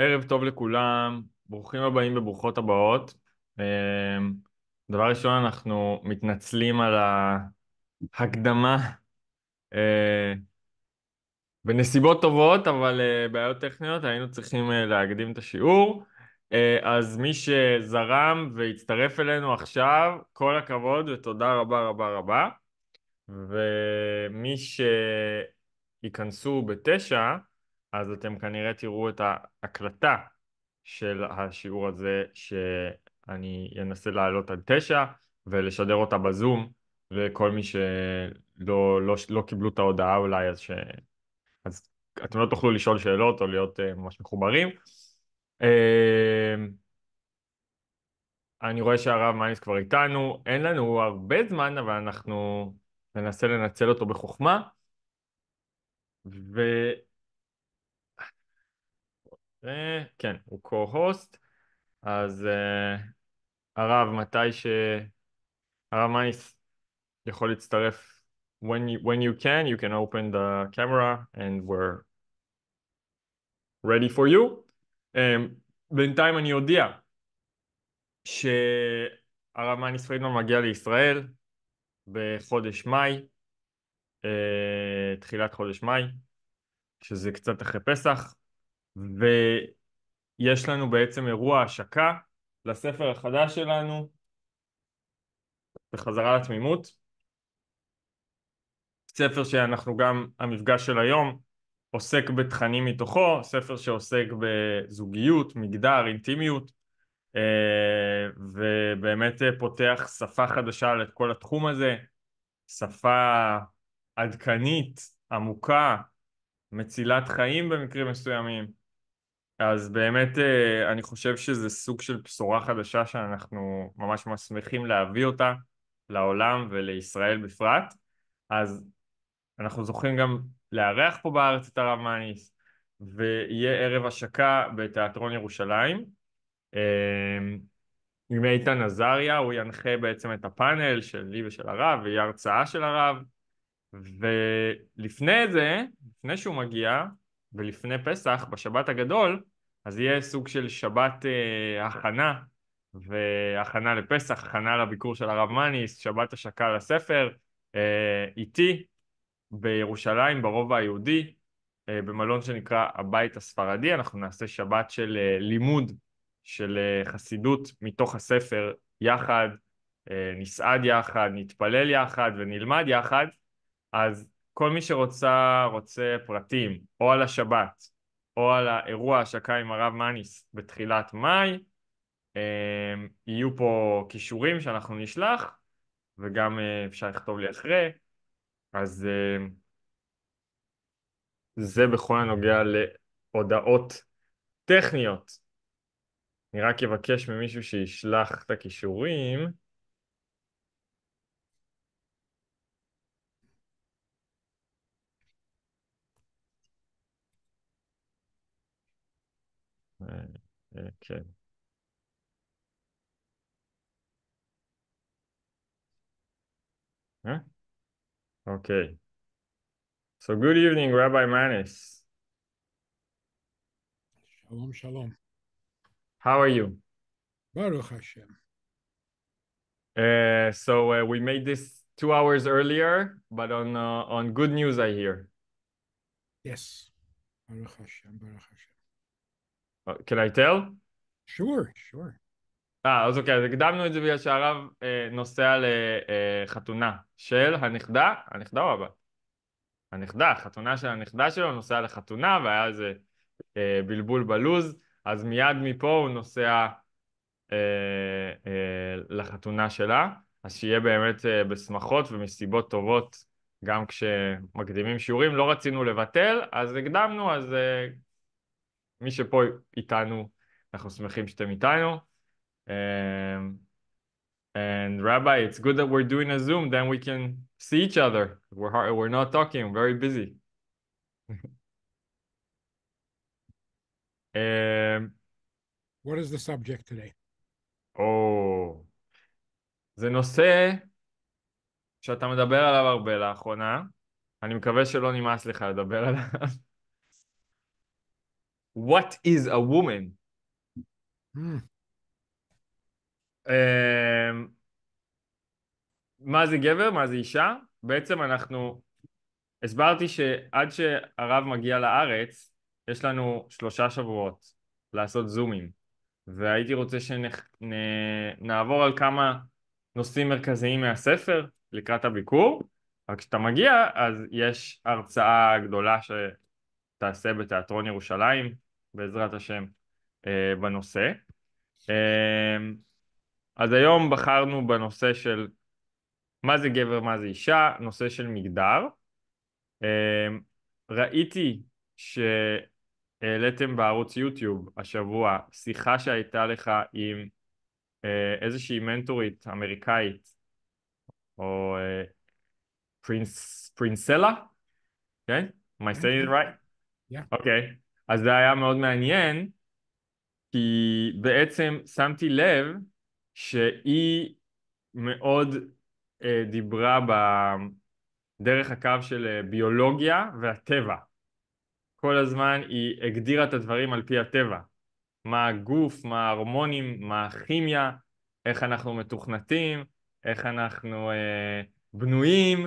ערב טוב לכולם, ברוכים הבאים וברוכות הבאות. אמ, דבר ראשון, אנחנו מתנצלים על ההקדמה אה, בנסיבות טובות, אבל אה, בעיות טכניות, היינו צריכים אה, להקדים את השיעור. אז מי שזרם והצטרף אלינו עכשיו, כל הכבוד ותודה רבה רבה רבה. ומי שייכנסו בתשע, אז אתם כנראה תראו את ההקלטה של השיעור הזה שאני אנסה לעלות עד תשע ולשדר אותה בזום וכל מי שלא לא, לא קיבלו את ההודעה אולי אז, ש... אז אתם לא תוכלו לשאול שאלות או להיות uh, ממש מחוברים. Uh, אני רואה שהרב מיינס כבר איתנו, אין לנו הרבה זמן אבל אנחנו ננסה לנצל אותו בחוכמה. ו... אה, כן, הוא co-host, אז uh, הרב, מתי ש... הרב מייס יכול להצטרף when you when you can you can open the camera and we're ready for you um, בינתיים אני אודיע שהרב מייס פרידמן מגיע לישראל בחודש מאי uh, תחילת חודש מאי שזה קצת אחרי פסח ויש לנו בעצם אירוע השקה לספר החדש שלנו, בחזרה לתמימות. ספר שאנחנו גם, המפגש של היום עוסק בתכנים מתוכו, ספר שעוסק בזוגיות, מגדר, אינטימיות, אה, ובאמת אה, פותח שפה חדשה לכל התחום הזה, שפה עדכנית, עמוקה, מצילת חיים במקרים מסוימים. אז באמת אה, אני חושב שזה סוג של בשורה חדשה שאנחנו ממש ממש שמחים להביא אותה לעולם ולישראל בפרט. אז אנחנו זוכים גם לארח פה בארץ את הרב מאניס, ויהיה ערב השקה בתיאטרון ירושלים. אמ, עם איתן עזריה, הוא ינחה בעצם את הפאנל שלי ושל הרב, ויהיה הרצאה של הרב. ולפני זה, לפני שהוא מגיע, ולפני פסח, בשבת הגדול, אז יהיה סוג של שבת אה, הכנה, והכנה לפסח, הכנה לביקור של הרב מניס, שבת השקה לספר, אה, איתי בירושלים, ברובע היהודי, אה, במלון שנקרא הבית הספרדי, אנחנו נעשה שבת של אה, לימוד של אה, חסידות מתוך הספר יחד, אה, נסעד יחד, נתפלל יחד ונלמד יחד, אז כל מי שרוצה, רוצה פרטים, או על השבת, או על האירוע ההשקה עם הרב מניס בתחילת מאי, אמ, יהיו פה כישורים שאנחנו נשלח, וגם אה, אפשר לכתוב לי אחרי, אז אמ, זה בכל הנוגע להודעות טכניות. אני רק אבקש ממישהו שישלח את הכישורים. Eh, eh, okay. Huh? Eh? Okay. So good evening, Rabbi Manis. Shalom, shalom. How are you? Baruch Hashem. Uh, so uh, we made this two hours earlier, but on uh, on good news, I hear. Yes. Baruch Hashem, Baruch Hashem. Uh, can I tell? Sure, sure. אה, אז אוקיי, אז הקדמנו את זה בגלל שהרב אה, נוסע לחתונה אה, של הנכדה, הנכדה או הבת? הנכדה, חתונה של הנכדה שלו, נוסע לחתונה, והיה איזה אה, בלבול בלוז, אז מיד מפה הוא נוסע אה, אה, לחתונה שלה, אז שיהיה באמת אה, בשמחות ומסיבות טובות, גם כשמקדימים שיעורים, לא רצינו לבטל, אז הקדמנו, אז אה, מי שפה איתנו, אנחנו שמחים שאתם איתנו. Um, and Rabbi, it's good that we're doing a Zoom, then we can see each other. We're, hard, we're not talking, very busy. um, what is the subject today? Oh, זה נושא שאתה מדבר עליו הרבה לאחרונה. אני מקווה שלא נמאס לך לדבר עליו. What is a woman? Hmm. אמ, מה זה גבר? מה זה אישה? בעצם אנחנו... הסברתי שעד שהרב מגיע לארץ, יש לנו שלושה שבועות לעשות זומים, והייתי רוצה שנעבור על כמה נושאים מרכזיים מהספר לקראת הביקור, אבל כשאתה מגיע אז יש הרצאה גדולה שתעשה בתיאטרון ירושלים בעזרת השם, אה, בנושא. אה, אז היום בחרנו בנושא של מה זה גבר, מה זה אישה, נושא של מגדר. אה, ראיתי שהעליתם בערוץ יוטיוב השבוע שיחה שהייתה לך עם איזושהי מנטורית אמריקאית, או פרינס, פרינסלה? כן? Am I saying it mm-hmm. right? Yeah. Okay. אז זה היה מאוד מעניין, כי בעצם שמתי לב שהיא מאוד אה, דיברה דרך הקו של אה, ביולוגיה והטבע. כל הזמן היא הגדירה את הדברים על פי הטבע. מה הגוף, מה ההרמונים, מה הכימיה, איך אנחנו מתוכנתים, איך אנחנו אה, בנויים,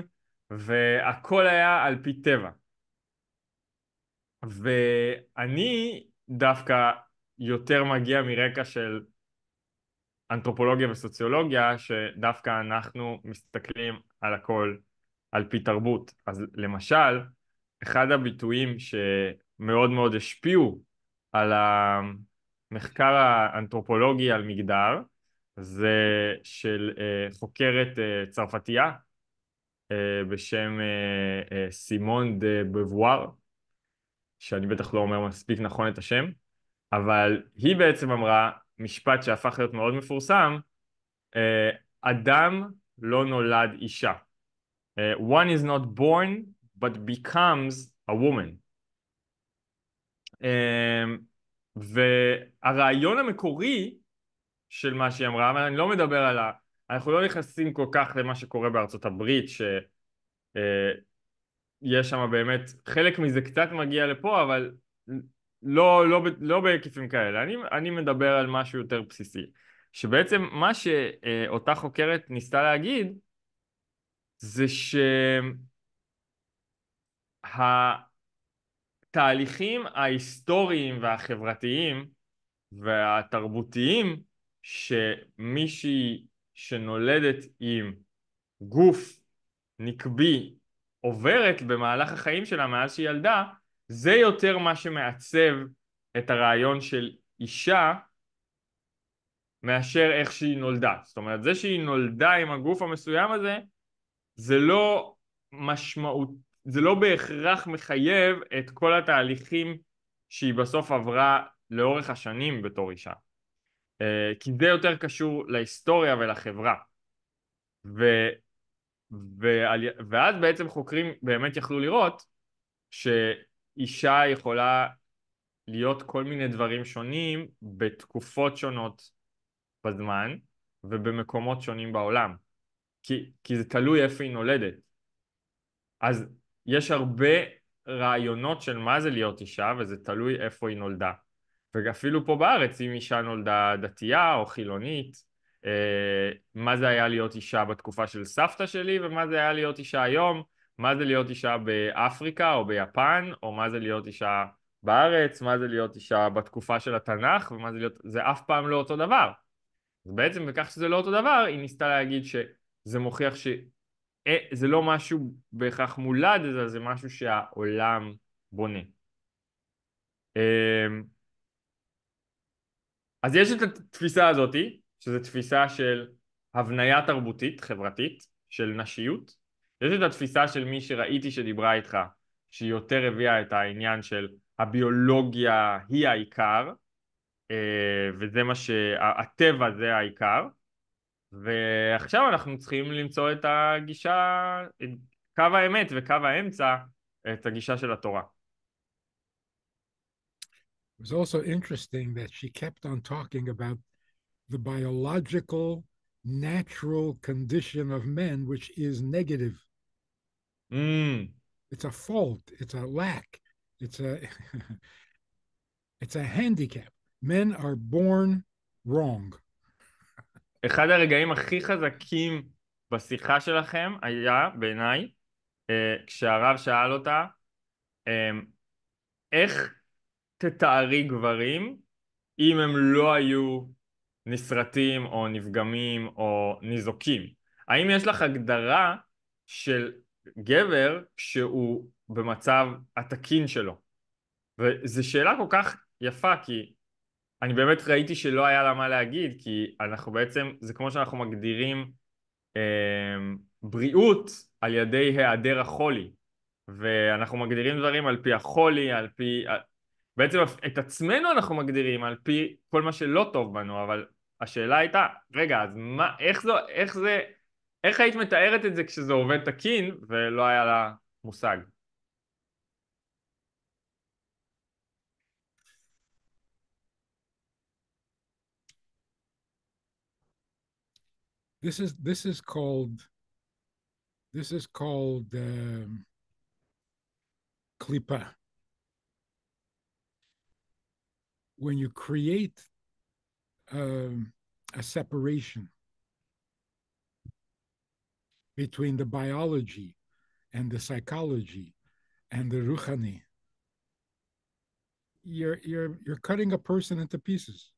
והכל היה על פי טבע. ואני דווקא יותר מגיע מרקע של אנתרופולוגיה וסוציולוגיה, שדווקא אנחנו מסתכלים על הכל על פי תרבות. אז למשל, אחד הביטויים שמאוד מאוד השפיעו על המחקר האנתרופולוגי על מגדר, זה של אה, חוקרת אה, צרפתייה אה, בשם סימון דה בבואר, שאני בטח לא אומר מספיק נכון את השם, אבל היא בעצם אמרה משפט שהפך להיות מאוד מפורסם, אה, אדם לא נולד אישה. אה, one is not born but becomes a woman. אה, והרעיון המקורי של מה שהיא אמרה, אבל אני לא מדבר על ה... אנחנו לא נכנסים כל כך למה שקורה בארצות הברית, ש... יש שם באמת, חלק מזה קצת מגיע לפה, אבל לא, לא, לא בהיקפים כאלה. אני, אני מדבר על משהו יותר בסיסי. שבעצם מה שאותה חוקרת ניסתה להגיד, זה שהתהליכים ההיסטוריים והחברתיים והתרבותיים שמישהי שנולדת עם גוף נקבי עוברת במהלך החיים שלה מאז שהיא ילדה, זה יותר מה שמעצב את הרעיון של אישה מאשר איך שהיא נולדה. זאת אומרת, זה שהיא נולדה עם הגוף המסוים הזה, זה לא משמעות, זה לא בהכרח מחייב את כל התהליכים שהיא בסוף עברה לאורך השנים בתור אישה. אה, כי זה יותר קשור להיסטוריה ולחברה. ו... ועל, ואז בעצם חוקרים באמת יכלו לראות שאישה יכולה להיות כל מיני דברים שונים בתקופות שונות בזמן ובמקומות שונים בעולם. כי, כי זה תלוי איפה היא נולדת. אז יש הרבה רעיונות של מה זה להיות אישה, וזה תלוי איפה היא נולדה. ואפילו פה בארץ, אם אישה נולדה דתייה או חילונית, אה, מה זה היה להיות אישה בתקופה של סבתא שלי ומה זה היה להיות אישה היום, מה זה להיות אישה באפריקה או ביפן, או מה זה להיות אישה בארץ, מה זה להיות אישה בתקופה של התנ"ך, ומה זה להיות... זה אף פעם לא אותו דבר. אז בעצם בכך שזה לא אותו דבר, היא ניסתה להגיד שזה מוכיח שזה אה, לא משהו בהכרח מולד, אלא זה משהו שהעולם בונה. אה, אז יש את התפיסה הזאתי, שזו תפיסה של הבניה תרבותית, חברתית, של נשיות. יש את התפיסה של מי שראיתי שדיברה איתך, שהיא יותר הביאה את העניין של הביולוגיה היא העיקר, אה, וזה מה שהטבע זה העיקר. ועכשיו אנחנו צריכים למצוא את הגישה, את קו האמת וקו האמצע, את הגישה של התורה. It was also interesting that she kept on talking about the biological natural condition of men, which is negative. Mm. It's a fault. It's a lack. It's a it's a handicap. Men are born wrong. אחד הרגעים הכי חזקים בשיחה שלכם היה, בעיניי, כשהרב שאל אותה, איך תתארי גברים אם הם לא היו נסרטים או נפגמים או ניזוקים. האם יש לך הגדרה של גבר שהוא במצב התקין שלו? וזו שאלה כל כך יפה כי אני באמת ראיתי שלא היה לה מה להגיד כי אנחנו בעצם, זה כמו שאנחנו מגדירים אה, בריאות על ידי היעדר החולי ואנחנו מגדירים דברים על פי החולי, על פי בעצם את עצמנו אנחנו מגדירים על פי כל מה שלא טוב בנו, אבל השאלה הייתה, רגע, אז מה, איך זה, איך זה, איך היית מתארת את זה כשזה עובד תקין ולא היה לה מושג? This is this is called this is called um, klipa. when you create um, a separation between the biology and the psychology and the ruhani, you're you're you're cutting a person into pieces.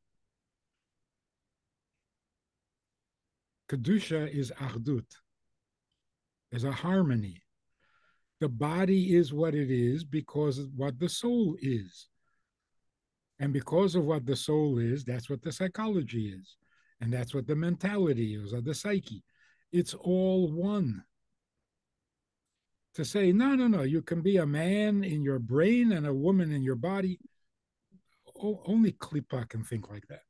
Kedusha is achdut, is a harmony. The body is what it is because what the soul is. And because of what the soul is, that's what the psychology is. And that's what the mentality is, or the psyche. It's all one. To say, no, no, no, you can be a man in your brain and a woman in your body. O- only Klippa can think like that.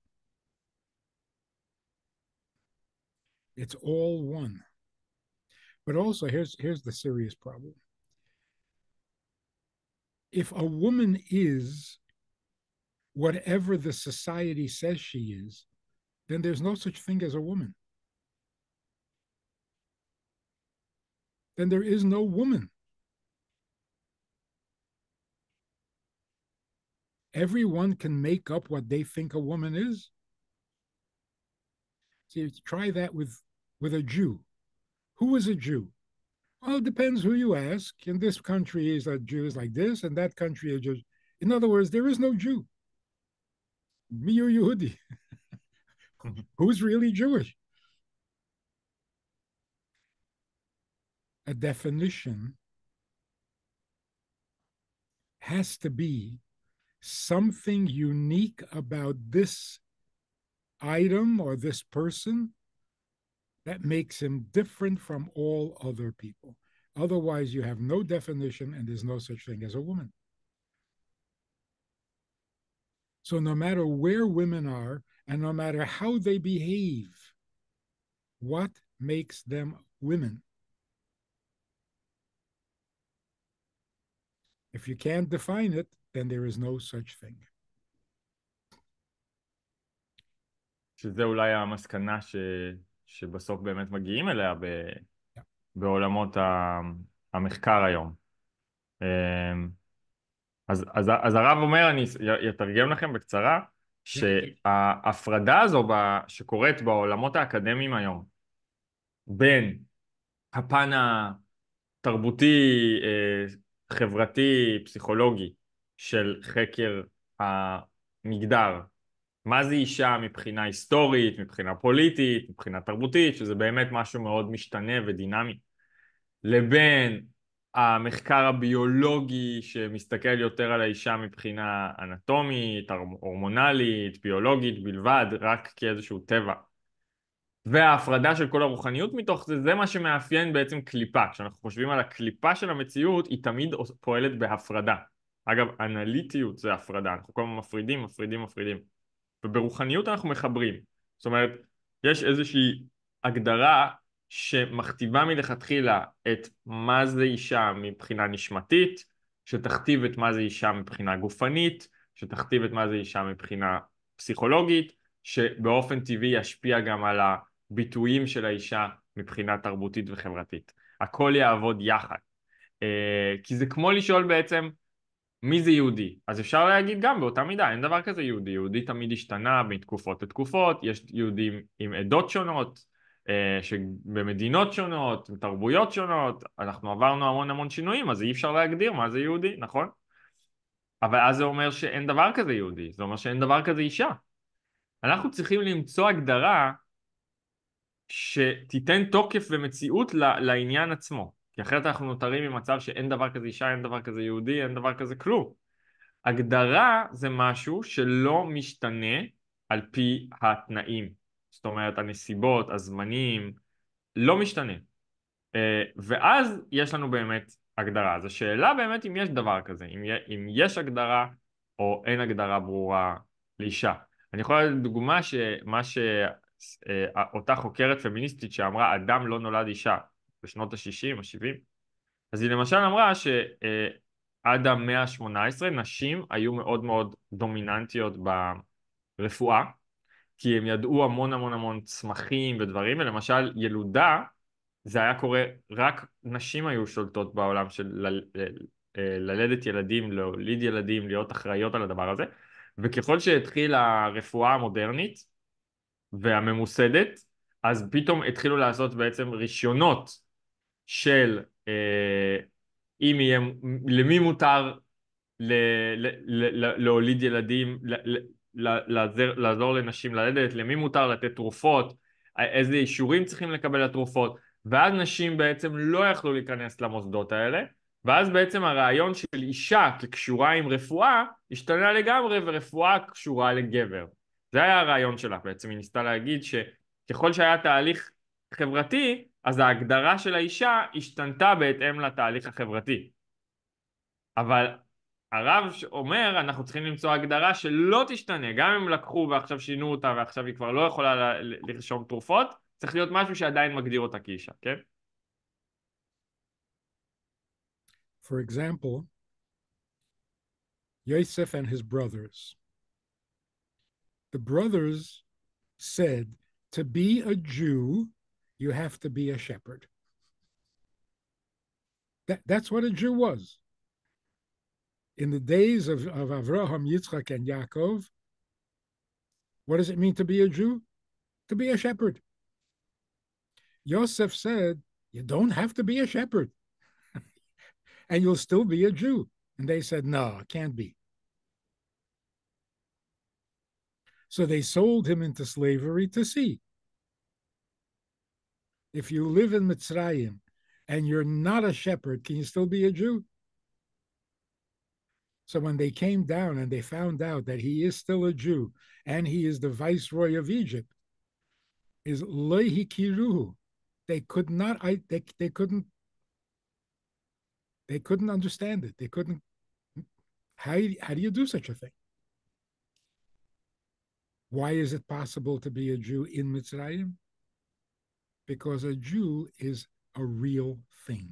It's all one. But also, here's, here's the serious problem. If a woman is whatever the society says she is, then there's no such thing as a woman. Then there is no woman. Everyone can make up what they think a woman is. See, try that with, with a Jew. Who is a Jew? Well, it depends who you ask. In this country, is a Jew is like this, and that country is just. In other words, there is no Jew mi Yehudi? Who's really Jewish? A definition has to be something unique about this item or this person that makes him different from all other people. Otherwise, you have no definition and there's no such thing as a woman. So no matter where women are and no matter how they behave, what makes them women? If you can't define it, then there is no such thing. שזה אולי המסקנה ש... שבסוף באמת מגיעים אליה ב... yeah. בעולמות ה... המחקר היום. Um, אז, אז, אז הרב אומר, אני אתרגם לכם בקצרה, שההפרדה הזו ב, שקורית בעולמות האקדמיים היום, בין הפן התרבותי, אה, חברתי, פסיכולוגי של חקר המגדר, מה זה אישה מבחינה היסטורית, מבחינה פוליטית, מבחינה תרבותית, שזה באמת משהו מאוד משתנה ודינמי, לבין המחקר הביולוגי שמסתכל יותר על האישה מבחינה אנטומית, הורמונלית, ביולוגית בלבד, רק כאיזשהו טבע. וההפרדה של כל הרוחניות מתוך זה, זה מה שמאפיין בעצם קליפה. כשאנחנו חושבים על הקליפה של המציאות, היא תמיד פועלת בהפרדה. אגב, אנליטיות זה הפרדה, אנחנו כל הזמן מפרידים, מפרידים, מפרידים. וברוחניות אנחנו מחברים. זאת אומרת, יש איזושהי הגדרה שמכתיבה מלכתחילה את מה זה אישה מבחינה נשמתית, שתכתיב את מה זה אישה מבחינה גופנית, שתכתיב את מה זה אישה מבחינה פסיכולוגית, שבאופן טבעי ישפיע גם על הביטויים של האישה מבחינה תרבותית וחברתית. הכל יעבוד יחד. אה, כי זה כמו לשאול בעצם מי זה יהודי? אז אפשר להגיד גם באותה מידה, אין דבר כזה יהודי. יהודי תמיד השתנה מתקופות לתקופות, יש יהודים עם עדות שונות, אה, שבמדינות שונות, תרבויות שונות, אנחנו עברנו המון המון שינויים, אז אי אפשר להגדיר מה זה יהודי, נכון? אבל אז זה אומר שאין דבר כזה יהודי, זה אומר שאין דבר כזה אישה. אנחנו צריכים למצוא הגדרה שתיתן תוקף ומציאות לעניין עצמו, כי אחרת אנחנו נותרים במצב שאין דבר כזה אישה, אין דבר כזה יהודי, אין דבר כזה כלום. הגדרה זה משהו שלא משתנה על פי התנאים. זאת אומרת הנסיבות, הזמנים, לא משתנה. אה, ואז יש לנו באמת הגדרה. אז השאלה באמת אם יש דבר כזה, אם, יש הגדרה או אין הגדרה ברורה לאישה. אני יכול לתת דוגמה שמה שאותה אה, חוקרת פמיניסטית שאמרה אדם לא נולד אישה בשנות ה-60 או ה-70, אז היא למשל אמרה שעד אה, המאה ה-18 נשים היו מאוד מאוד דומיננטיות ברפואה, כי הם ידעו המון המון המון צמחים ודברים, ולמשל ילודה, זה היה קורה, רק נשים היו שולטות בעולם של ל, ל, אה, ללדת ילדים, להוליד ילדים, להיות אחראיות על הדבר הזה, וככל שהתחילה הרפואה המודרנית והממוסדת, אז פתאום התחילו לעשות בעצם רישיונות של אה, אם יהיה, למי מותר ל, ל, ל, ל, להוליד ילדים, ל, ל, לעזר, לעזור לנשים ללדת, למי מותר לתת תרופות, איזה אישורים צריכים לקבל לתרופות, ואז נשים בעצם לא יכלו להיכנס למוסדות האלה, ואז בעצם הרעיון של אישה כקשורה עם רפואה השתנה לגמרי ורפואה קשורה לגבר. זה היה הרעיון שלה בעצם, היא ניסתה להגיד שככל שהיה תהליך חברתי, אז ההגדרה של האישה השתנתה בהתאם לתהליך החברתי. אבל הרב אומר, אנחנו צריכים למצוא הגדרה שלא תשתנה, גם אם לקחו ועכשיו שינו אותה ועכשיו היא כבר לא יכולה לרשום תרופות, צריך להיות משהו שעדיין מגדיר אותה כאישה, כן? For example, Yosef and his brothers. The brothers said, to be a Jew, you have to be a shepherd. That, that's what a Jew was. in the days of, of Avraham, Yitzchak, and Yaakov, what does it mean to be a Jew? To be a shepherd. Yosef said, You don't have to be a shepherd, and you'll still be a Jew. And they said, No, it can't be. So they sold him into slavery to see If you live in Mitzrayim and you're not a shepherd, can you still be a Jew? So when they came down and they found out that he is still a Jew and he is the viceroy of Egypt, is lehikiruhu. They could not. I. They. They couldn't. They couldn't understand it. They couldn't. How how do you do such a thing? Why is it possible to be a Jew in Mitzrayim? Because a Jew is a real thing.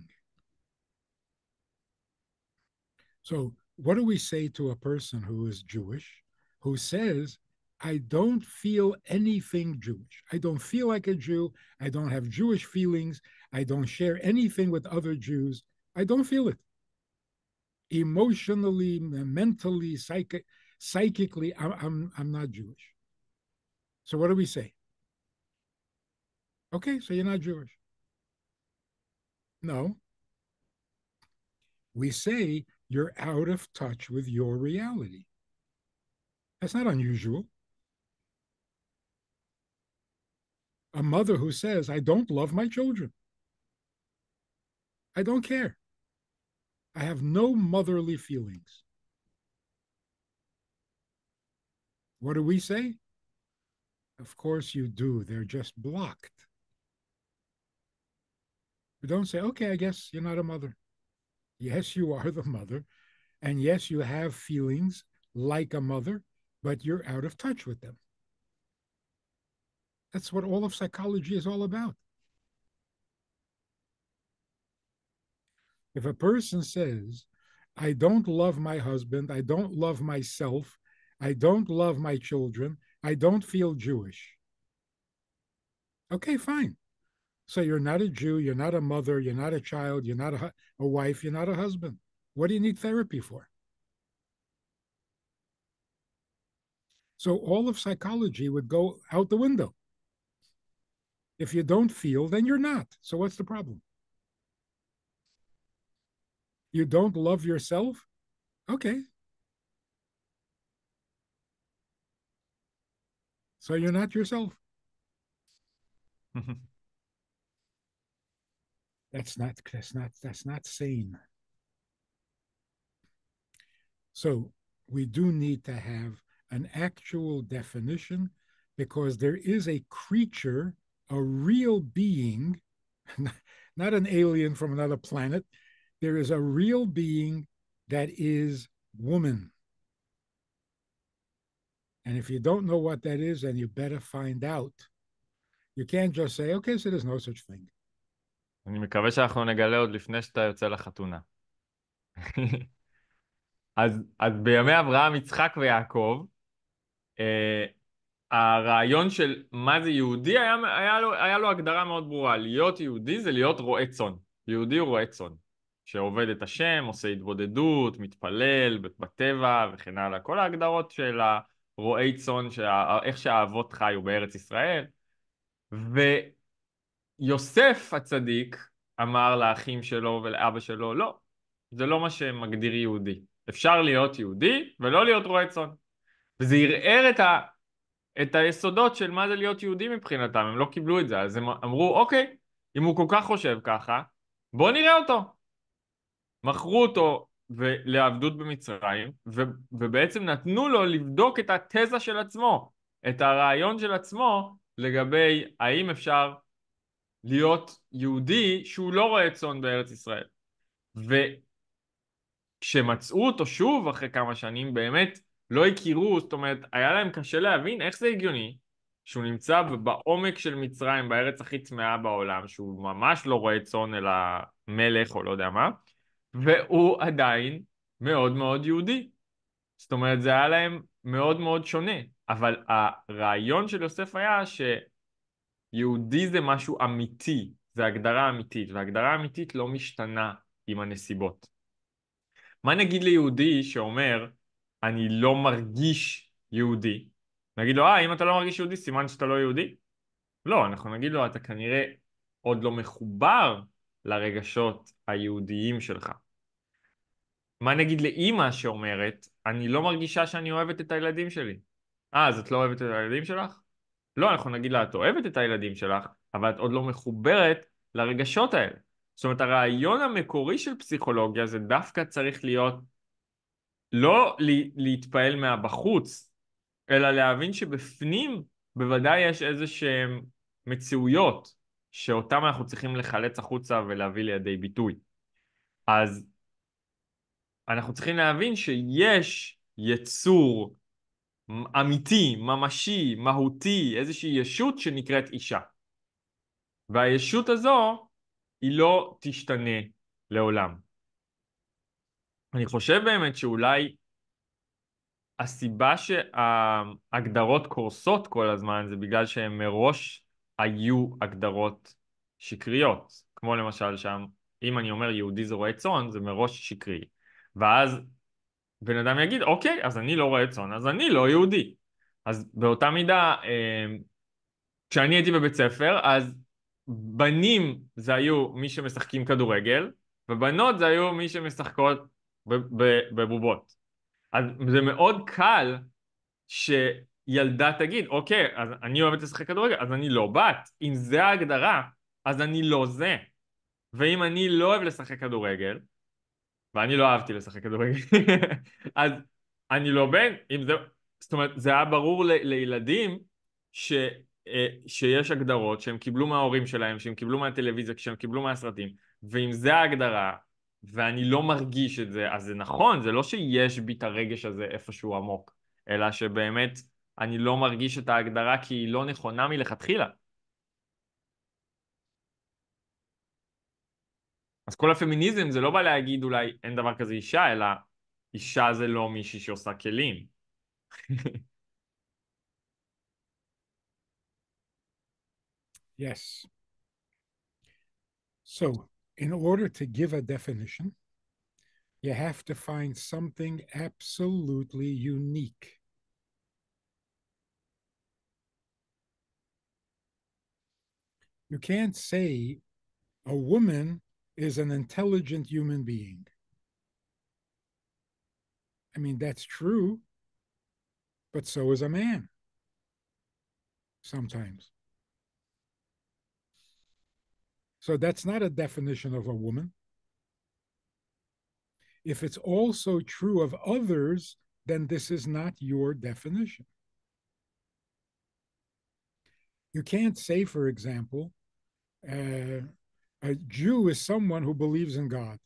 So what do we say to a person who is Jewish who says, I don't feel anything Jewish. I don't feel like a Jew. I don't have Jewish feelings. I don't share anything with other Jews. I don't feel it. Emotionally, mentally, psych- psychically, I'm, I'm, I'm not Jewish. So what do we say? Okay, so you're not Jewish. No. We say you're out of touch with your reality. That's not unusual. A mother who says, I don't love my children. I don't care. I have no motherly feelings. What do we say? Of course you do. They're just blocked. We don't say, okay, I guess you're not a mother. Yes, you are the mother. And yes, you have feelings like a mother, but you're out of touch with them. That's what all of psychology is all about. If a person says, I don't love my husband, I don't love myself, I don't love my children, I don't feel Jewish. Okay, fine. So you're not a Jew, you're not a mother, you're not a child, you're not a, a wife, you're not a husband. What do you need therapy for? So all of psychology would go out the window. If you don't feel, then you're not. So what's the problem? You don't love yourself? Okay. So you're not yourself. Mm-hmm. That's not that's not that's not sane. So we do need to have an actual definition because there is a creature, a real being, not an alien from another planet. There is a real being that is woman. And if you don't know what that is, then you better find out. You can't just say, okay, so there's no such thing. אני מקווה שאנחנו נגלה עוד לפני שאתה יוצא לחתונה. אז, אז בימי אברהם, יצחק ויעקב, אה, הרעיון של מה זה יהודי, היה, היה, לו, היה לו הגדרה מאוד ברורה. להיות יהודי זה להיות רועה צאן. יהודי הוא רועה צאן, שעובד את השם, עושה התבודדות, מתפלל בטבע וכן הלאה. כל ההגדרות של הרועי צאן, איך שהאבות חיו בארץ ישראל. ו... יוסף הצדיק אמר לאחים שלו ולאבא שלו, לא, זה לא מה שמגדיר יהודי. אפשר להיות יהודי ולא להיות רועה צאן. וזה ערער את, ה... את היסודות של מה זה להיות יהודי מבחינתם, הם לא קיבלו את זה, אז הם אמרו, אוקיי, אם הוא כל כך חושב ככה, בוא נראה אותו. מכרו אותו ו... לעבדות במצרים, ו... ובעצם נתנו לו לבדוק את התזה של עצמו, את הרעיון של עצמו לגבי האם אפשר להיות יהודי שהוא לא רואה צאן בארץ ישראל. וכשמצאו אותו שוב אחרי כמה שנים, באמת לא הכירו, זאת אומרת, היה להם קשה להבין איך זה הגיוני שהוא נמצא בעומק של מצרים, בארץ הכי טמאה בעולם, שהוא ממש לא רואה צאן אלא מלך או לא יודע מה, והוא עדיין מאוד מאוד יהודי. זאת אומרת, זה היה להם מאוד מאוד שונה. אבל הרעיון של יוסף היה ש... יהודי זה משהו אמיתי, זה הגדרה אמיתית, והגדרה אמיתית לא משתנה עם הנסיבות. מה נגיד ליהודי שאומר, אני לא מרגיש יהודי? נגיד לו, אה, אם אתה לא מרגיש יהודי, סימן שאתה לא יהודי? לא, אנחנו נגיד לו, אתה כנראה עוד לא מחובר לרגשות היהודיים שלך. מה נגיד לאימא שאומרת, אני לא מרגישה שאני אוהבת את הילדים שלי? אה, אז את לא אוהבת את הילדים שלך? לא, אנחנו נגיד לה, את אוהבת את הילדים שלך, אבל את עוד לא מחוברת לרגשות האלה. זאת אומרת, הרעיון המקורי של פסיכולוגיה זה דווקא צריך להיות לא להתפעל מהבחוץ, אלא להבין שבפנים בוודאי יש איזה שהן מציאויות שאותן אנחנו צריכים לחלץ החוצה ולהביא לידי ביטוי. אז אנחנו צריכים להבין שיש יצור אמיתי, ממשי, מהותי, איזושהי ישות שנקראת אישה. והישות הזו היא לא תשתנה לעולם. אני חושב באמת שאולי הסיבה שההגדרות קורסות כל הזמן זה בגלל שהן מראש היו הגדרות שקריות. כמו למשל שם, אם אני אומר יהודי זה רועה צאן, זה מראש שקרי. ואז בן אדם יגיד, אוקיי, אז אני לא רואה צאן, אז אני לא יהודי. אז באותה מידה, אמ, כשאני הייתי בבית ספר, אז בנים זה היו מי שמשחקים כדורגל, ובנות זה היו מי שמשחקות בבובות. אז זה מאוד קל שילדה תגיד, אוקיי, אז אני אוהבת לשחק כדורגל, אז אני לא בת. אם זה ההגדרה, אז אני לא זה. ואם אני לא אוהב לשחק כדורגל, ואני לא אהבתי לשחק כדורגל. אז אני לא בן, אם זה... זאת אומרת, זה היה ברור ל, לילדים ש, אה, שיש הגדרות שהם קיבלו מההורים שלהם, שהם קיבלו מהטלוויזיה, שהם קיבלו מהסרטים, ואם זה ההגדרה, ואני לא מרגיש את זה, אז זה נכון, זה לא שיש בי את הרגש הזה איפשהו עמוק, אלא שבאמת אני לא מרגיש את ההגדרה כי היא לא נכונה מלכתחילה. אז כל הפמיניזם זה לא בא להגיד אולי אין דבר כזה אישה, אלא אישה זה לא מישהי שעושה כלים. yes. So, in order to give a definition, you have to find something absolutely unique. You can't say a woman is an intelligent human being. I mean, that's true, but so is a man sometimes. So that's not a definition of a woman. If it's also true of others, then this is not your definition. You can't say, for example, uh, a Jew is someone who believes in God.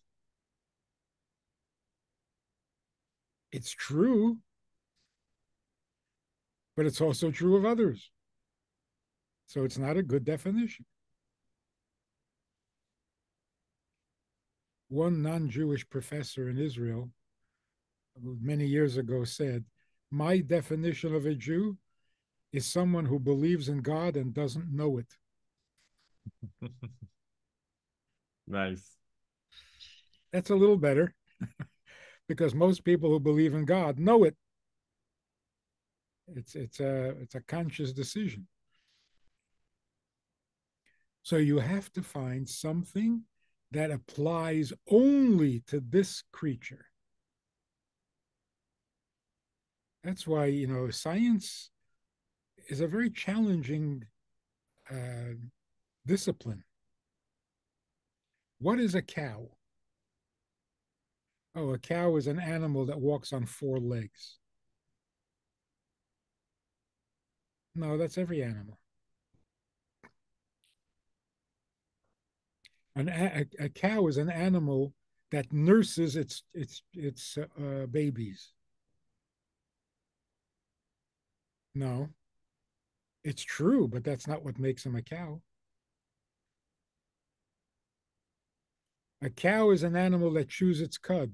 It's true, but it's also true of others. So it's not a good definition. One non Jewish professor in Israel many years ago said, My definition of a Jew is someone who believes in God and doesn't know it. Nice. That's a little better because most people who believe in God know it. It's it's a it's a conscious decision. So you have to find something that applies only to this creature. That's why you know science is a very challenging uh, discipline what is a cow? Oh, a cow is an animal that walks on four legs. No, that's every animal. An a, a cow is an animal that nurses its its its uh, uh babies. No, it's true, but that's not what makes him a cow. A cow is an animal that chews its cud.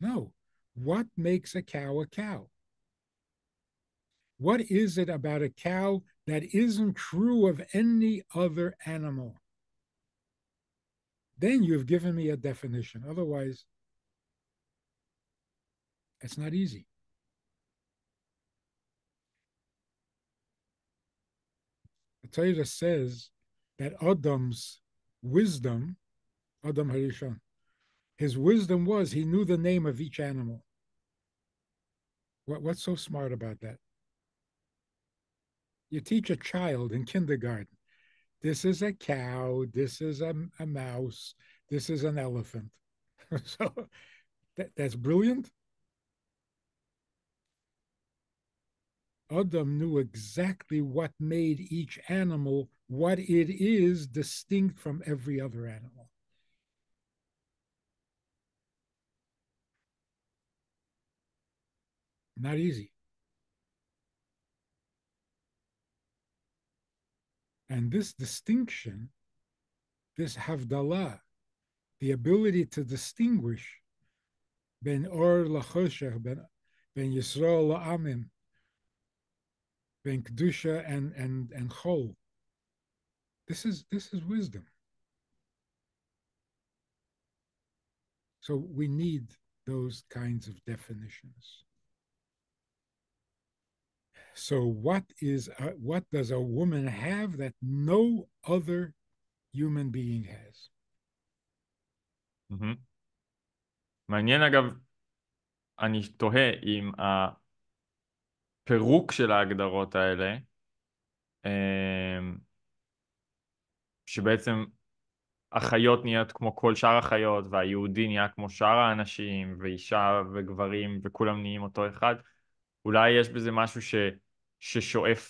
No. What makes a cow a cow? What is it about a cow that isn't true of any other animal? Then you've given me a definition. Otherwise, it's not easy. The Torah says that Adam's wisdom, Adam Harishan, his wisdom was he knew the name of each animal. What, what's so smart about that? You teach a child in kindergarten this is a cow, this is a, a mouse, this is an elephant. so that, that's brilliant. Adam knew exactly what made each animal what it is distinct from every other animal. Not easy. And this distinction, this havdalah, the ability to distinguish ben or lachoshech, ben, ben Yisrael la'amim, ben kedusha and and and chol, this is this is wisdom. So we need those kinds of definitions. So what is uh, what does a woman have that no other human being has? Mm-hmm. מעניין אגב, אני תוהה אם הפירוק של ההגדרות האלה, שבעצם החיות נהיות כמו כל שאר החיות, והיהודי נהיה כמו שאר האנשים, ואישה וגברים, וכולם נהיים אותו אחד, אולי יש בזה משהו ש, ששואף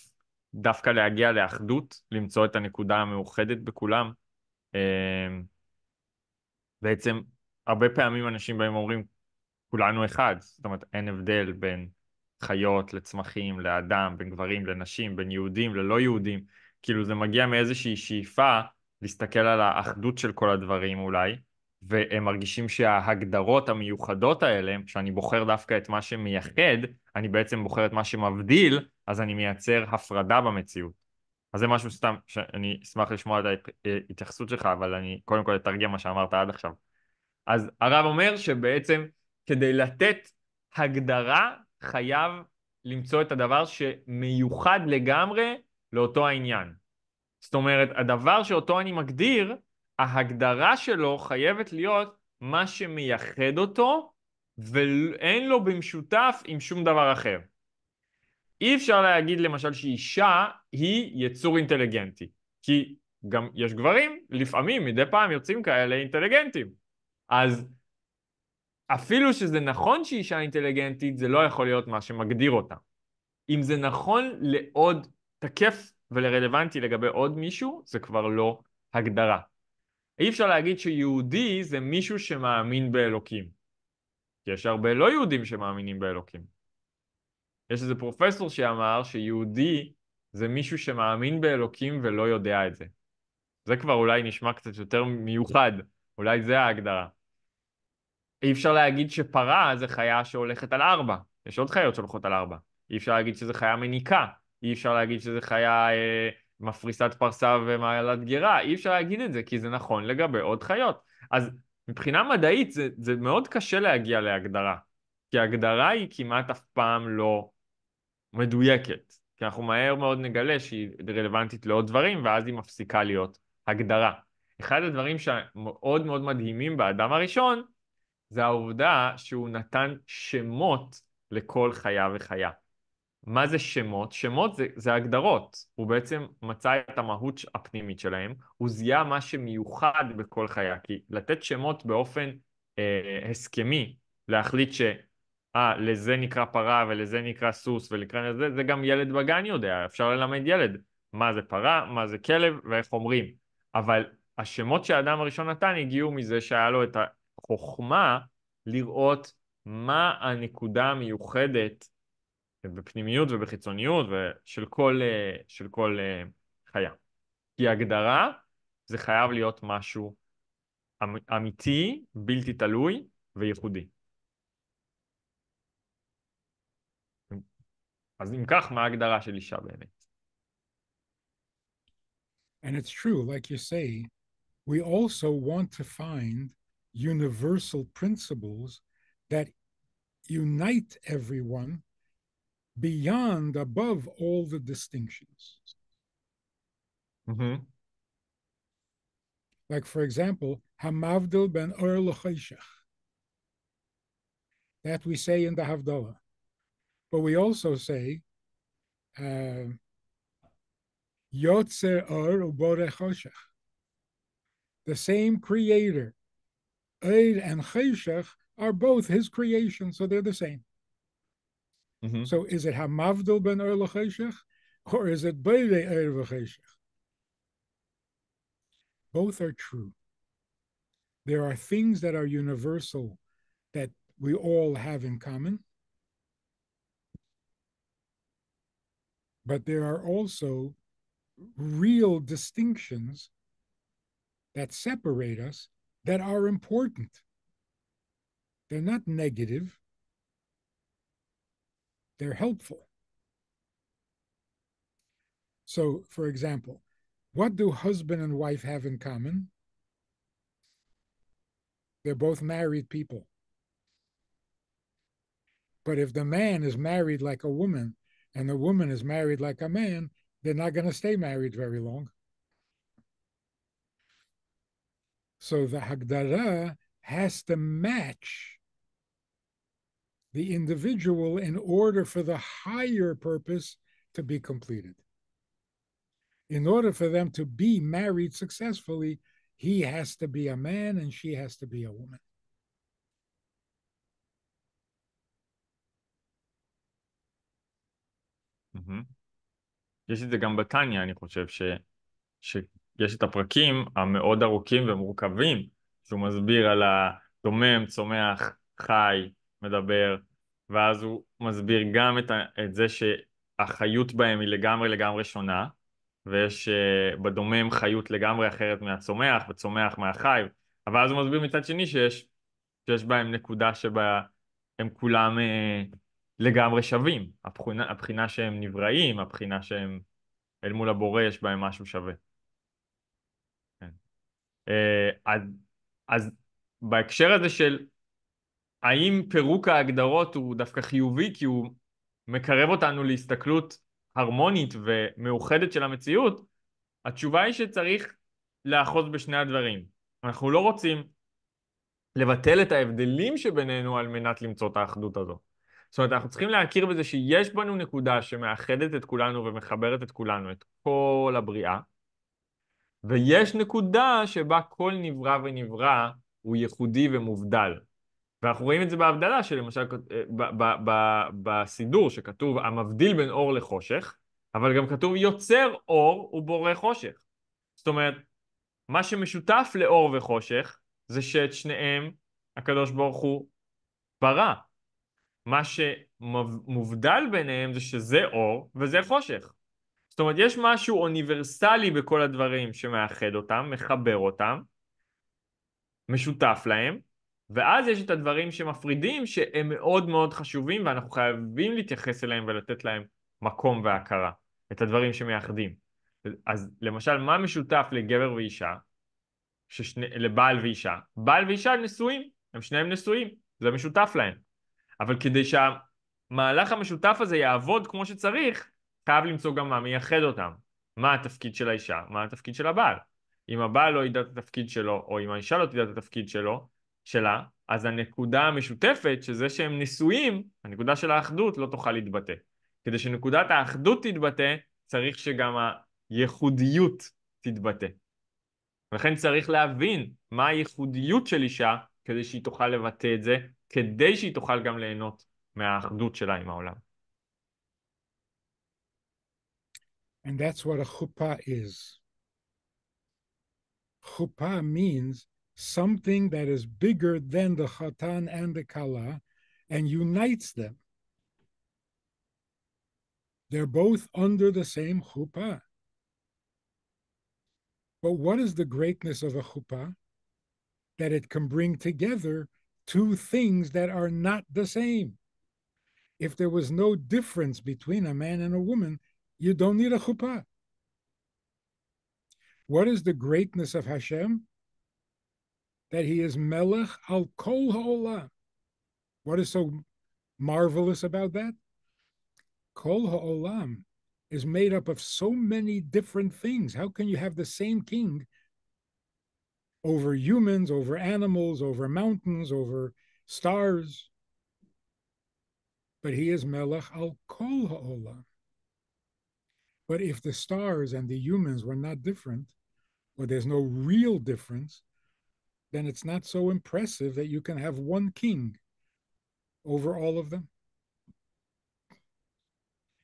דווקא להגיע לאחדות, למצוא את הנקודה המאוחדת בכולם. אמ, בעצם, הרבה פעמים אנשים באים ואומרים, כולנו אחד, זאת אומרת, אין הבדל בין חיות לצמחים, לאדם, בין גברים לנשים, בין יהודים ללא יהודים. כאילו זה מגיע מאיזושהי שאיפה להסתכל על האחדות של כל הדברים אולי, והם מרגישים שההגדרות המיוחדות האלה, שאני בוחר דווקא את מה שמייחד, אני בעצם בוחר את מה שמבדיל, אז אני מייצר הפרדה במציאות. אז זה משהו סתם, שאני אשמח לשמוע את ההתייחסות אה, שלך, אבל אני קודם כל אתרגם מה שאמרת עד עכשיו. אז הרב אומר שבעצם כדי לתת הגדרה, חייב למצוא את הדבר שמיוחד לגמרי לאותו העניין. זאת אומרת, הדבר שאותו אני מגדיר, ההגדרה שלו חייבת להיות מה שמייחד אותו ואין לו במשותף עם שום דבר אחר. אי אפשר להגיד למשל שאישה היא יצור אינטליגנטי, כי גם יש גברים, לפעמים, מדי פעם יוצאים כאלה אינטליגנטים. אז אפילו שזה נכון שאישה אינטליגנטית, זה לא יכול להיות מה שמגדיר אותה. אם זה נכון לעוד תקף ולרלוונטי לגבי עוד מישהו, זה כבר לא הגדרה. אי אפשר להגיד שיהודי זה מישהו שמאמין באלוקים. יש הרבה לא יהודים שמאמינים באלוקים. יש איזה פרופסור שאמר שיהודי זה מישהו שמאמין באלוקים ולא יודע את זה. זה כבר אולי נשמע קצת יותר מיוחד, אולי זה ההגדרה. אי אפשר להגיד שפרה זה חיה שהולכת על ארבע, יש עוד חיות שהולכות על ארבע. אי אפשר להגיד שזה חיה מניקה, אי אפשר להגיד שזה חיה אה, מפריסת פרסה ומעלת גירה, אי אפשר להגיד את זה, כי זה נכון לגבי עוד חיות. אז מבחינה מדעית זה, זה מאוד קשה להגיע להגדרה, כי הגדרה היא כמעט אף פעם לא מדויקת, כי אנחנו מהר מאוד נגלה שהיא רלוונטית לעוד דברים, ואז היא מפסיקה להיות הגדרה. אחד הדברים שמאוד מאוד מדהימים באדם הראשון, זה העובדה שהוא נתן שמות לכל חיה וחיה. מה זה שמות? שמות זה, זה הגדרות. הוא בעצם מצא את המהות הפנימית שלהם, הוא זיהה מה שמיוחד בכל חיה, כי לתת שמות באופן אה, הסכמי, להחליט ש... אה, לזה נקרא פרה ולזה נקרא סוס ולקרא לזה, זה גם ילד בגן יודע, אפשר ללמד ילד מה זה פרה, מה זה כלב ואיך אומרים. אבל השמות שהאדם הראשון נתן הגיעו מזה שהיה לו את החוכמה לראות מה הנקודה המיוחדת בפנימיות ובחיצוניות ושל כל, אה, של כל אה, חיה. כי הגדרה זה חייב להיות משהו אמ-, אמיתי, בלתי תלוי וייחודי. אז אם כך, מה ההגדרה של אישה באמת? And it's true, like you say, we also want to find universal principles that unite everyone beyond, above all the distinctions. Mm-hmm. Like, for example, Hamavdil ben Ur L'Chayshach. That we say in the Havdalah. But we also say, um, Yotzer Or u'Bore Uborech The same creator. Eid and Chayshach are both his creation, so they're the same. Mm-hmm. So is it Hamavdil ben Erlach or is it Beide Erlach Both are true. There are things that are universal that we all have in common. But there are also real distinctions that separate us that are important. They're not negative, they're helpful. So, for example, what do husband and wife have in common? They're both married people. But if the man is married like a woman and the woman is married like a man, they're not going to stay married very long. So the Hagdara has to match the individual in order for the higher purpose to be completed. In order for them to be married successfully, he has to be a man and she has to be a woman. Mm-hmm. יש את זה גם בתניא, אני חושב, ש, שיש את הפרקים המאוד ארוכים ומורכבים, שהוא מסביר על הדומם, צומח, חי, מדבר, ואז הוא מסביר גם את, את זה שהחיות בהם היא לגמרי לגמרי שונה, ויש אה, בדומם חיות לגמרי אחרת מהצומח, וצומח מהחי, אבל אז הוא מסביר מצד שני שיש, שיש בהם נקודה שבה הם כולם אה, לגמרי שווים, הבחינה, הבחינה שהם נבראים, הבחינה שהם אל מול הבורא יש בהם משהו שווה. כן. אה, אז, אז בהקשר הזה של האם פירוק ההגדרות הוא דווקא חיובי כי הוא מקרב אותנו להסתכלות הרמונית ומאוחדת של המציאות? התשובה היא שצריך לאחוז בשני הדברים. אנחנו לא רוצים לבטל את ההבדלים שבינינו על מנת למצוא את האחדות הזו. זאת אומרת, אנחנו צריכים להכיר בזה שיש בנו נקודה שמאחדת את כולנו ומחברת את כולנו, את כל הבריאה, ויש נקודה שבה כל נברא ונברא הוא ייחודי ומובדל. ואנחנו רואים את זה בהבדלה שלמשל, אה, ב- בסידור שכתוב המבדיל בין אור לחושך, אבל גם כתוב יוצר אור ובורא חושך. זאת אומרת, מה שמשותף לאור וחושך זה שאת שניהם הקדוש ברוך הוא ברא. מה שמובדל ביניהם זה שזה אור וזה חושך. זאת אומרת, יש משהו אוניברסלי בכל הדברים שמאחד אותם, מחבר אותם, משותף להם, ואז יש את הדברים שמפרידים שהם מאוד מאוד חשובים ואנחנו חייבים להתייחס אליהם ולתת להם מקום והכרה, את הדברים שמייחדים. אז למשל, מה משותף לגבר ואישה, ששני, לבעל ואישה? בעל ואישה נשואים, הם שניהם נשואים, זה משותף להם. אבל כדי שהמהלך המשותף הזה יעבוד כמו שצריך, חייב למצוא גם מה מייחד אותם. מה התפקיד של האישה, מה התפקיד של הבעל. אם הבעל לא ידע את התפקיד שלו, או אם האישה לא תדע את התפקיד שלו, שלה, אז הנקודה המשותפת, שזה שהם נשואים, הנקודה של האחדות לא תוכל להתבטא. כדי שנקודת האחדות תתבטא, צריך שגם הייחודיות תתבטא. לכן צריך להבין מה הייחודיות של אישה כדי שהיא תוכל לבטא את זה, כדי שהיא תוכל גם ליהנות מהאחדות שלה עם העולם. And that's what a chupa is. Chupa means something that is bigger than the Chatan and the Kala and unites them. They're both under the same chuppah. But what is the greatness of a chuppah? That it can bring together two things that are not the same. If there was no difference between a man and a woman, you don't need a chuppah. What is the greatness of Hashem? that he is Melech al kol ha'olam. What is so marvelous about that? Kol ha'olam is made up of so many different things. How can you have the same king over humans, over animals, over mountains, over stars? But he is Melech al kol ha'olam. But if the stars and the humans were not different, well, there's no real difference, then it's not so impressive that you can have one king over all of them.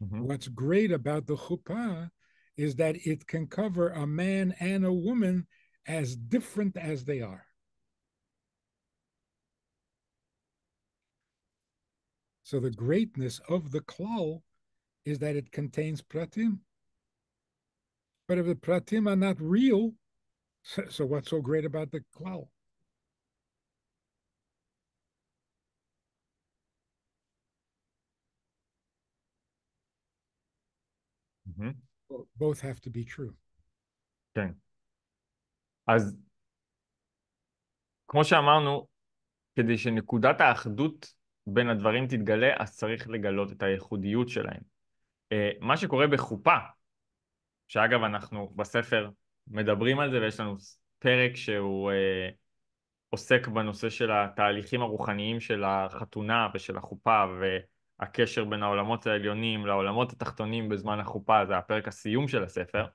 Mm-hmm. What's great about the chuppah is that it can cover a man and a woman as different as they are. So the greatness of the klal is that it contains pratim. But if the pratim are not real, so, so what's so great about the klal? Mm-hmm. Both have to be true. כן. אז כמו שאמרנו, כדי שנקודת האחדות בין הדברים תתגלה, אז צריך לגלות את הייחודיות שלהם. אה, מה שקורה בחופה, שאגב, אנחנו בספר מדברים על זה, ויש לנו פרק שהוא אה, עוסק בנושא של התהליכים הרוחניים של החתונה ושל החופה, ו... הקשר בין העולמות העליונים לעולמות התחתונים בזמן החופה, זה הפרק הסיום של הספר.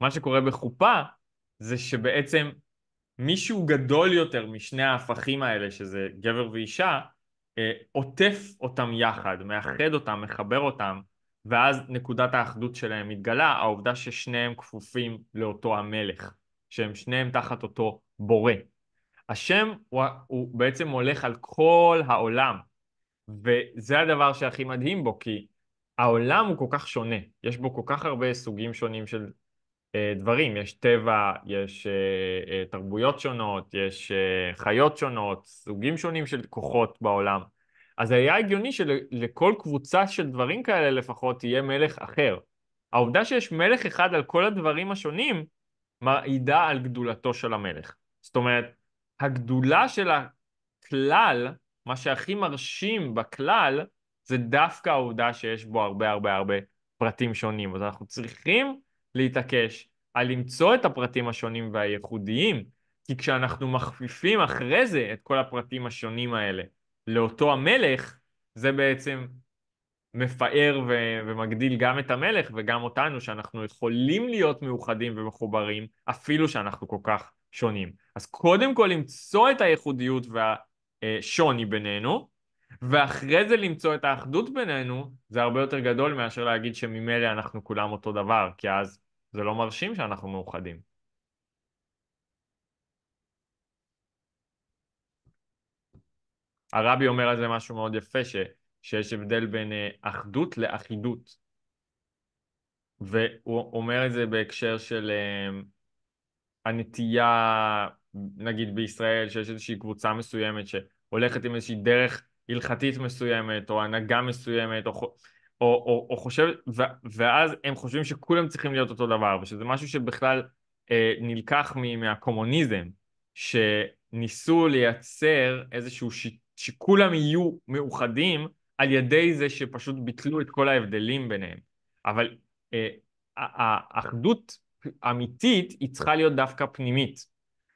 מה שקורה בחופה זה שבעצם מישהו גדול יותר משני ההפכים האלה, שזה גבר ואישה, אה, עוטף אותם יחד, מאחד אותם, מחבר אותם, ואז נקודת האחדות שלהם מתגלה, העובדה ששניהם כפופים לאותו המלך, שהם שניהם תחת אותו בורא. השם הוא, הוא בעצם הולך על כל העולם, וזה הדבר שהכי מדהים בו, כי העולם הוא כל כך שונה, יש בו כל כך הרבה סוגים שונים של אה, דברים, יש טבע, יש אה, אה תרבויות שונות, יש אה, חיות שונות, סוגים שונים של כוחות בעולם. אז היה הגיוני שלכל של, קבוצה של דברים כאלה לפחות יהיה מלך אחר. העובדה שיש מלך אחד על כל הדברים השונים מעידה על גדולתו של המלך. זאת אומרת, הגדולה של הכלל מה שהכי מרשים בכלל, זה דווקא העובדה שיש בו הרבה הרבה הרבה פרטים שונים. אז אנחנו צריכים להתעקש על למצוא את הפרטים השונים והייחודיים, כי כשאנחנו מכפיפים אחרי זה את כל הפרטים השונים האלה לאותו המלך, זה בעצם מפאר ו- ומגדיל גם את המלך וגם אותנו, שאנחנו יכולים להיות מאוחדים ומחוברים, אפילו שאנחנו כל כך שונים. אז קודם כל למצוא את הייחודיות וה... אה, שוני בינינו, ואחרי זה למצוא את האחדות בינינו, זה הרבה יותר גדול מאשר להגיד שממילא אנחנו כולם אותו דבר, כי אז זה לא מרשים שאנחנו מאוחדים. הרבי אומר על זה משהו מאוד יפה, ש, שיש הבדל בין אה, אחדות לאחידות. והוא אומר את זה בהקשר של אה, הנטייה נגיד בישראל, שיש איזושהי קבוצה מסוימת שהולכת עם איזושהי דרך הלכתית מסוימת, או הנהגה מסוימת, או, או, או, או חושבת, ו, ואז הם חושבים שכולם צריכים להיות אותו דבר, ושזה משהו שבכלל אה, נלקח מ, מהקומוניזם, שניסו לייצר איזשהו, ש, שכולם יהיו מאוחדים על ידי זה שפשוט ביטלו את כל ההבדלים ביניהם. אבל אה, האחדות אמיתית היא צריכה להיות דווקא פנימית.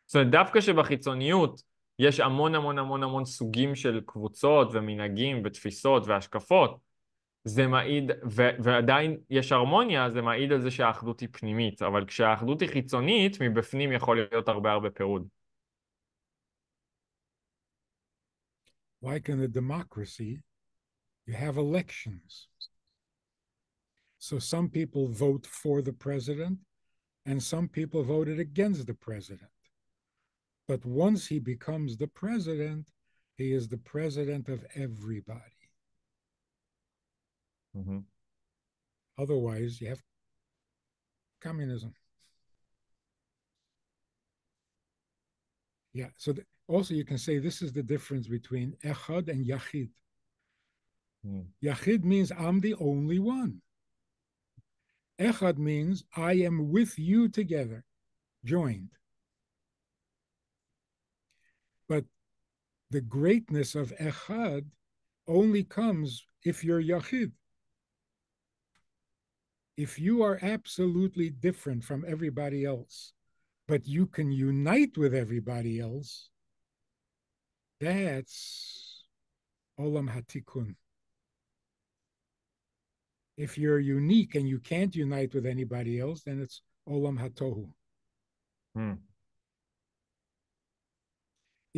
זאת אומרת, דווקא שבחיצוניות יש המון המון המון המון סוגים של קבוצות ומנהגים ותפיסות והשקפות, זה מעיד, ו, ועדיין יש הרמוניה, זה מעיד על זה שהאחדות היא פנימית, אבל כשהאחדות היא חיצונית, מבפנים יכול להיות הרבה הרבה פירוד. Like in a democracy, you have elections. So some people vote for the president, and some people voted against the president. But once he becomes the president, he is the president of everybody. Mm-hmm. Otherwise, you have communism. Yeah. So th- also, you can say this is the difference between echad and yachid. Mm. Yachid means I'm the only one. Echad means I am with you together, joined. the greatness of Echad only comes if you're Yachid. If you are absolutely different from everybody else, but you can unite with everybody else, that's Olam Hatikun. If you're unique and you can't unite with anybody else, then it's Olam Hatohu. Hmm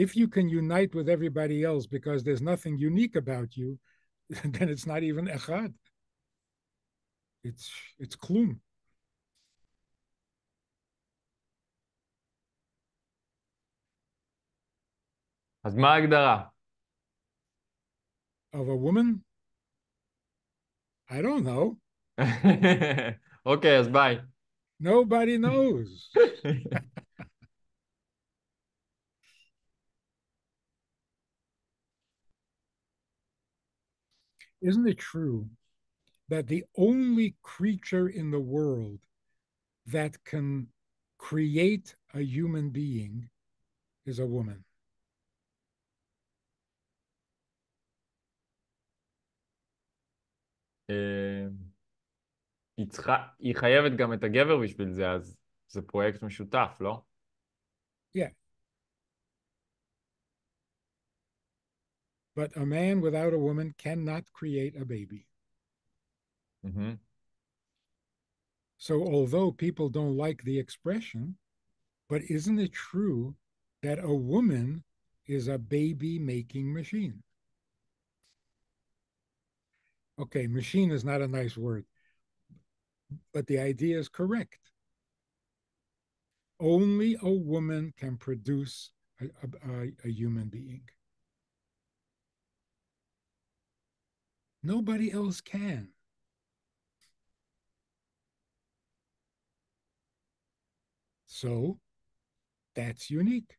if you can unite with everybody else because there's nothing unique about you, then it's not even echad. It's it's klum. אז מה ההגדרה? Of a woman? I don't know. okay, אז ביי. Nobody knows. Isn't it true that the only creature in the world that can create a human being is a woman? היא צריכה, היא חייבת גם את הגבר בשביל זה, אז זה פרויקט משותף, לא? Yeah, But a man without a woman cannot create a baby. Mm-hmm. So, although people don't like the expression, but isn't it true that a woman is a baby making machine? Okay, machine is not a nice word, but the idea is correct. Only a woman can produce a, a, a human being. Nobody else can. So that's unique.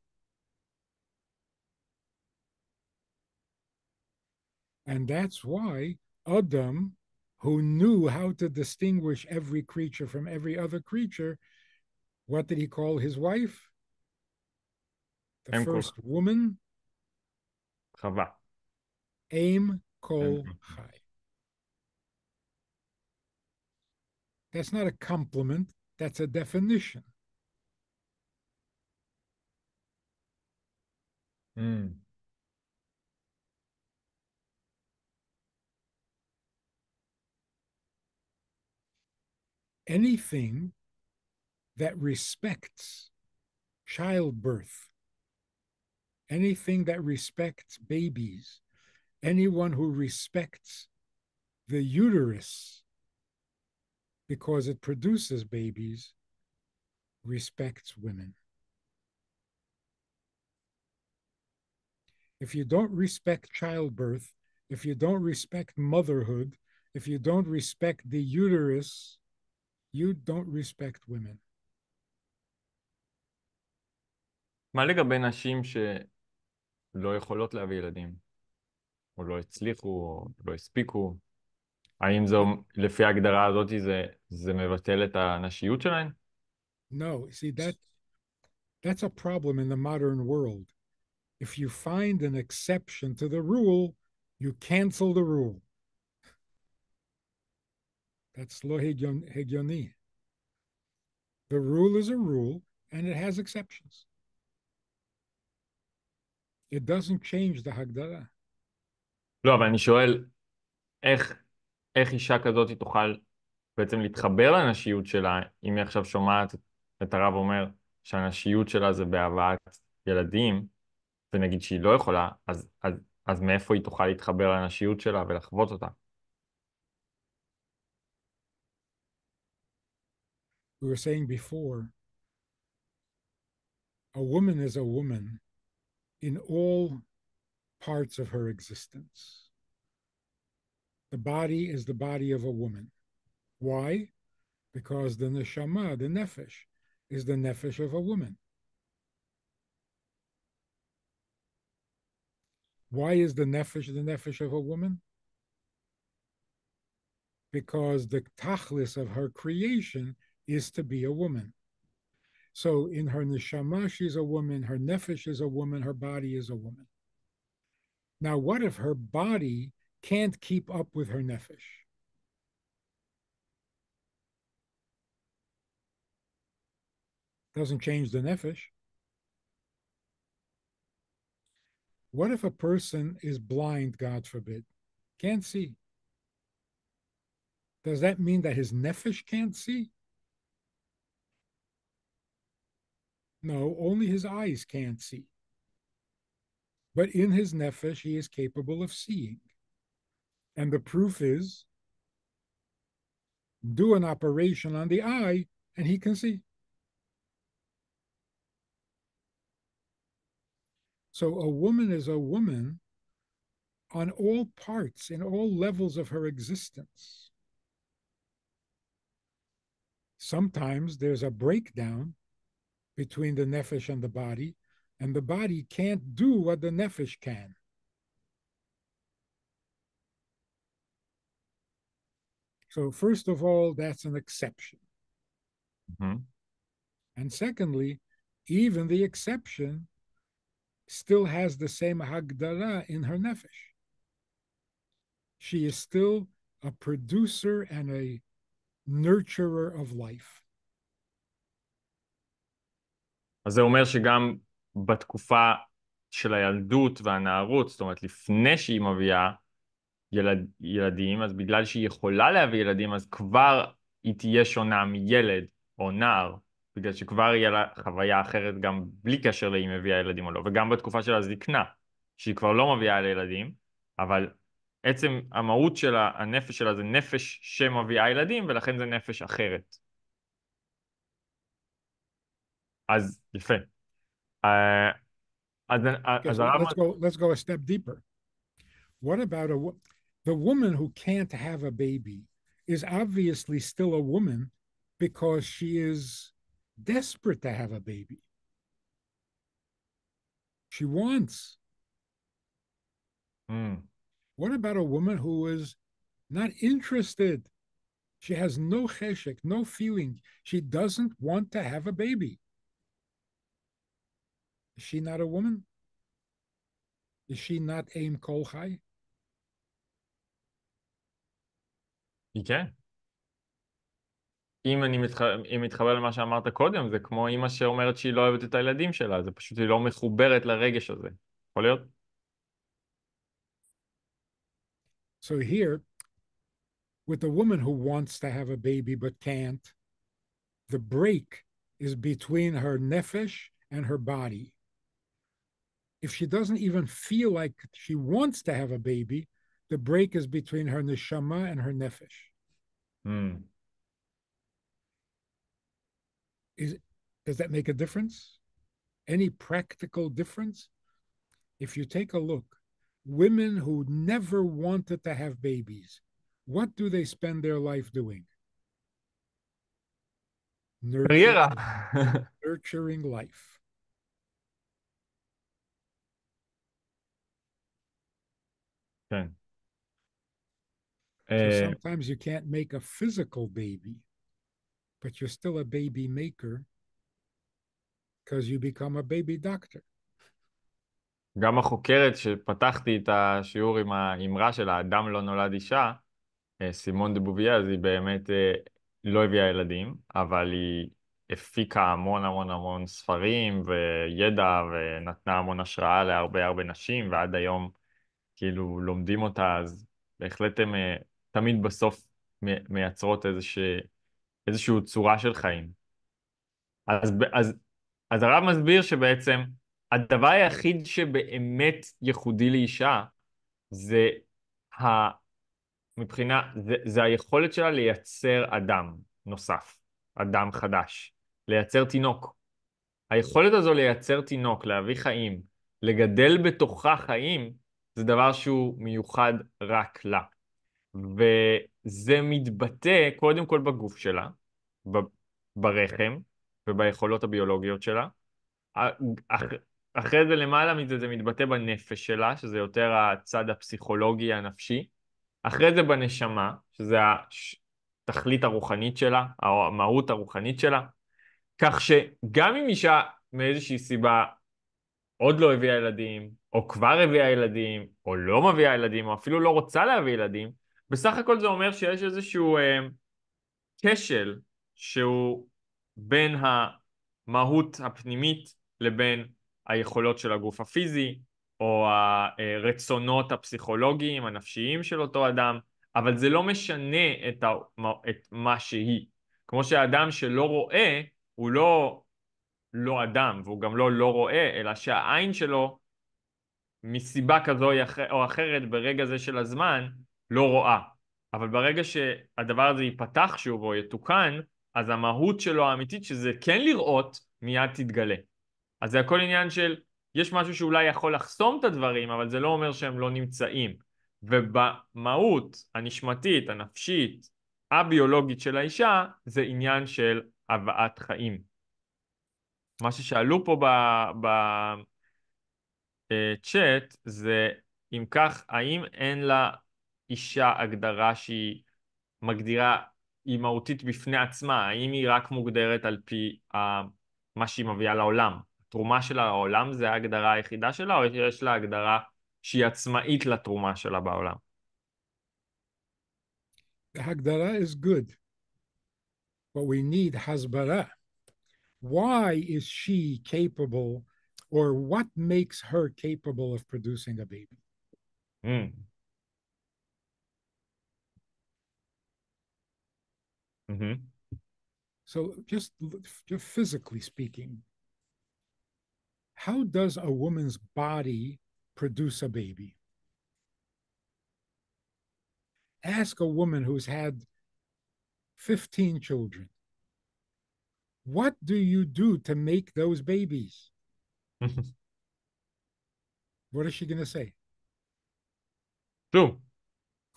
And that's why Adam, who knew how to distinguish every creature from every other creature, what did he call his wife? The first woman? Chava. Aim kol chai. That's not a compliment, that's a definition. Mm. Anything that respects childbirth, anything that respects babies, anyone who respects the uterus because it produces babies respects women. If you don't respect childbirth, if you don't respect motherhood, if you don't respect the uterus, you don't respect women. מה לגבי נשים שלא יכולות להביא ילדים? או לא הצליחו, או לא הספיקו? האם לפי ההגדרה הזאת, זה, זה מבטל את הנשיות שלהן? No, see, that, that's a problem in the modern world. If you find an exception to the rule, you cancel the rule. That's lo hegioni. The rule is a rule and it has exceptions. It doesn't change the Hagdadah. לא, אבל אני שואל, איך, איך אישה כזאת תוכל בעצם להתחבר לנשיות שלה, אם היא עכשיו שומעת את הרב אומר שהנשיות שלה זה בהבאת ילדים, ונגיד שהיא לא יכולה, אז, אז, אז מאיפה היא תוכל להתחבר לנשיות שלה ולחוות אותה? we were saying before, a woman is a woman in all parts of her existence. The body is the body of a woman. Why? Because the neshama, the nefesh, is the nefesh of a woman. Why is the nefesh the nefesh of a woman? Because the tachlis of her creation is to be a woman. So in her neshama, she's a woman, her nefesh is a woman, her body is a woman. Now, what if her body can't keep up with her nefesh? Doesn't change the nefesh. What if a person is blind, God forbid, can't see? Does that mean that his nefesh can't see? No, only his eyes can't see but in his nefesh, he is capable of seeing. And the proof is do an operation on the eye, and he can see. So a woman is a woman on all parts, in all levels of her existence. Sometimes there's a breakdown between the nefesh and the body, and the body can't do what the nefesh can. So, first of all, that's an exception. Mm-hmm. And secondly, even the exception still has the same Hagdara in her nefesh. She is still a producer and a nurturer of life. אז זה אומר שגם בתקופה של הילדות והנערות, זאת אומרת לפני שהיא מביאה ילד, ילדים, אז בגלל שהיא יכולה להביא ילדים, אז כבר היא תהיה שונה מילד או נער, בגלל שכבר יהיה לה חוויה אחרת גם בלי קשר לאם מביאה ילדים או לא, וגם בתקופה של הזקנה, שהיא כבר לא מביאה לילדים, אבל עצם המהות של הנפש שלה זה נפש שמביאה ילדים, ולכן זה נפש אחרת. אז יפה, Uh, and then, uh, as let's go. Let's go a step deeper. What about a the woman who can't have a baby is obviously still a woman because she is desperate to have a baby. She wants. Mm. What about a woman who is not interested? She has no cheshek, no feeling. She doesn't want to have a baby. Is she not a woman? Is she not Aim Kolchai? כן. אם אני אם מתחבר למה שאמרת קודם, זה כמו אימא שאומרת שהיא לא אוהבת את הילדים שלה, זה פשוט היא לא מחוברת לרגש הזה. יכול להיות? So here, with a woman who wants to have a baby but can't, the break is between her nefesh and her body if she doesn't even feel like she wants to have a baby, the break is between her neshama and her nefesh. Mm. Is, does that make a difference? Any practical difference? If you take a look, women who never wanted to have babies, what do they spend their life doing? Nurturing, nurturing life. כן. So אה, sometimes you can't make a physical baby, but you're still a baby maker because you become a baby doctor. גם החוקרת שפתחתי את השיעור עם האמרה של האדם לא נולד אישה, אה, סימון דה בוביה, אז היא באמת אה, לא הביאה ילדים, אבל היא הפיקה המון המון המון ספרים וידע ונתנה המון השראה להרבה הרבה נשים, ועד היום כאילו לומדים אותה, אז בהחלט הן אה, תמיד בסוף מייצרות איזושהי צורה של חיים. אז, אז, אז הרב מסביר שבעצם הדבר היחיד שבאמת ייחודי לאישה זה ה... מבחינה, זה, זה היכולת שלה לייצר אדם נוסף, אדם חדש, לייצר תינוק. היכולת הזו לייצר תינוק, להביא חיים, לגדל בתוכה חיים, זה דבר שהוא מיוחד רק לה. וזה מתבטא קודם כל בגוף שלה, ברחם וביכולות הביולוגיות שלה. אח, אחרי זה למעלה מזה זה מתבטא בנפש שלה, שזה יותר הצד הפסיכולוגי הנפשי. אחרי זה בנשמה, שזה התכלית הרוחנית שלה, המהות הרוחנית שלה. כך שגם אם אישה מאיזושהי סיבה עוד לא הביאה ילדים, או כבר הביאה ילדים, או לא מביאה ילדים, או אפילו לא רוצה להביא ילדים, בסך הכל זה אומר שיש איזשהו אה, כשל אה, שהוא בין המהות הפנימית לבין היכולות של הגוף הפיזי, או הרצונות הפסיכולוגיים, הנפשיים של אותו אדם, אבל זה לא משנה את, ה... את מה שהיא. כמו שאדם שלא רואה, הוא לא לא אדם, והוא גם לא לא רואה, אלא שהעין שלו מסיבה כזו או אחרת ברגע זה של הזמן לא רואה. אבל ברגע שהדבר הזה ייפתח שוב או יתוקן, אז המהות שלו האמיתית, שזה כן לראות, מיד תתגלה. אז זה הכל עניין של, יש משהו שאולי יכול לחסום את הדברים, אבל זה לא אומר שהם לא נמצאים. ובמהות הנשמתית, הנפשית, הביולוגית של האישה, זה עניין של הבאת חיים. מה ששאלו פה ב... ב... צ'אט אה, זה אם כך, האם אין לה אישה הגדרה שהיא מגדירה, היא מהותית בפני עצמה, האם היא רק מוגדרת על פי uh, מה שהיא מביאה לעולם? התרומה שלה לעולם זה ההגדרה היחידה שלה, או יש לה הגדרה שהיא עצמאית לתרומה שלה בעולם? ההגדרה is good, but we need הסברה. Why is she capable or what makes her capable of producing a baby? Mm. Mm-hmm. So just, just physically speaking, how does a woman's body produce a baby? Ask a woman who's had 15 children. What do you do to make those babies? Mm-hmm. what is she going to say? Shum.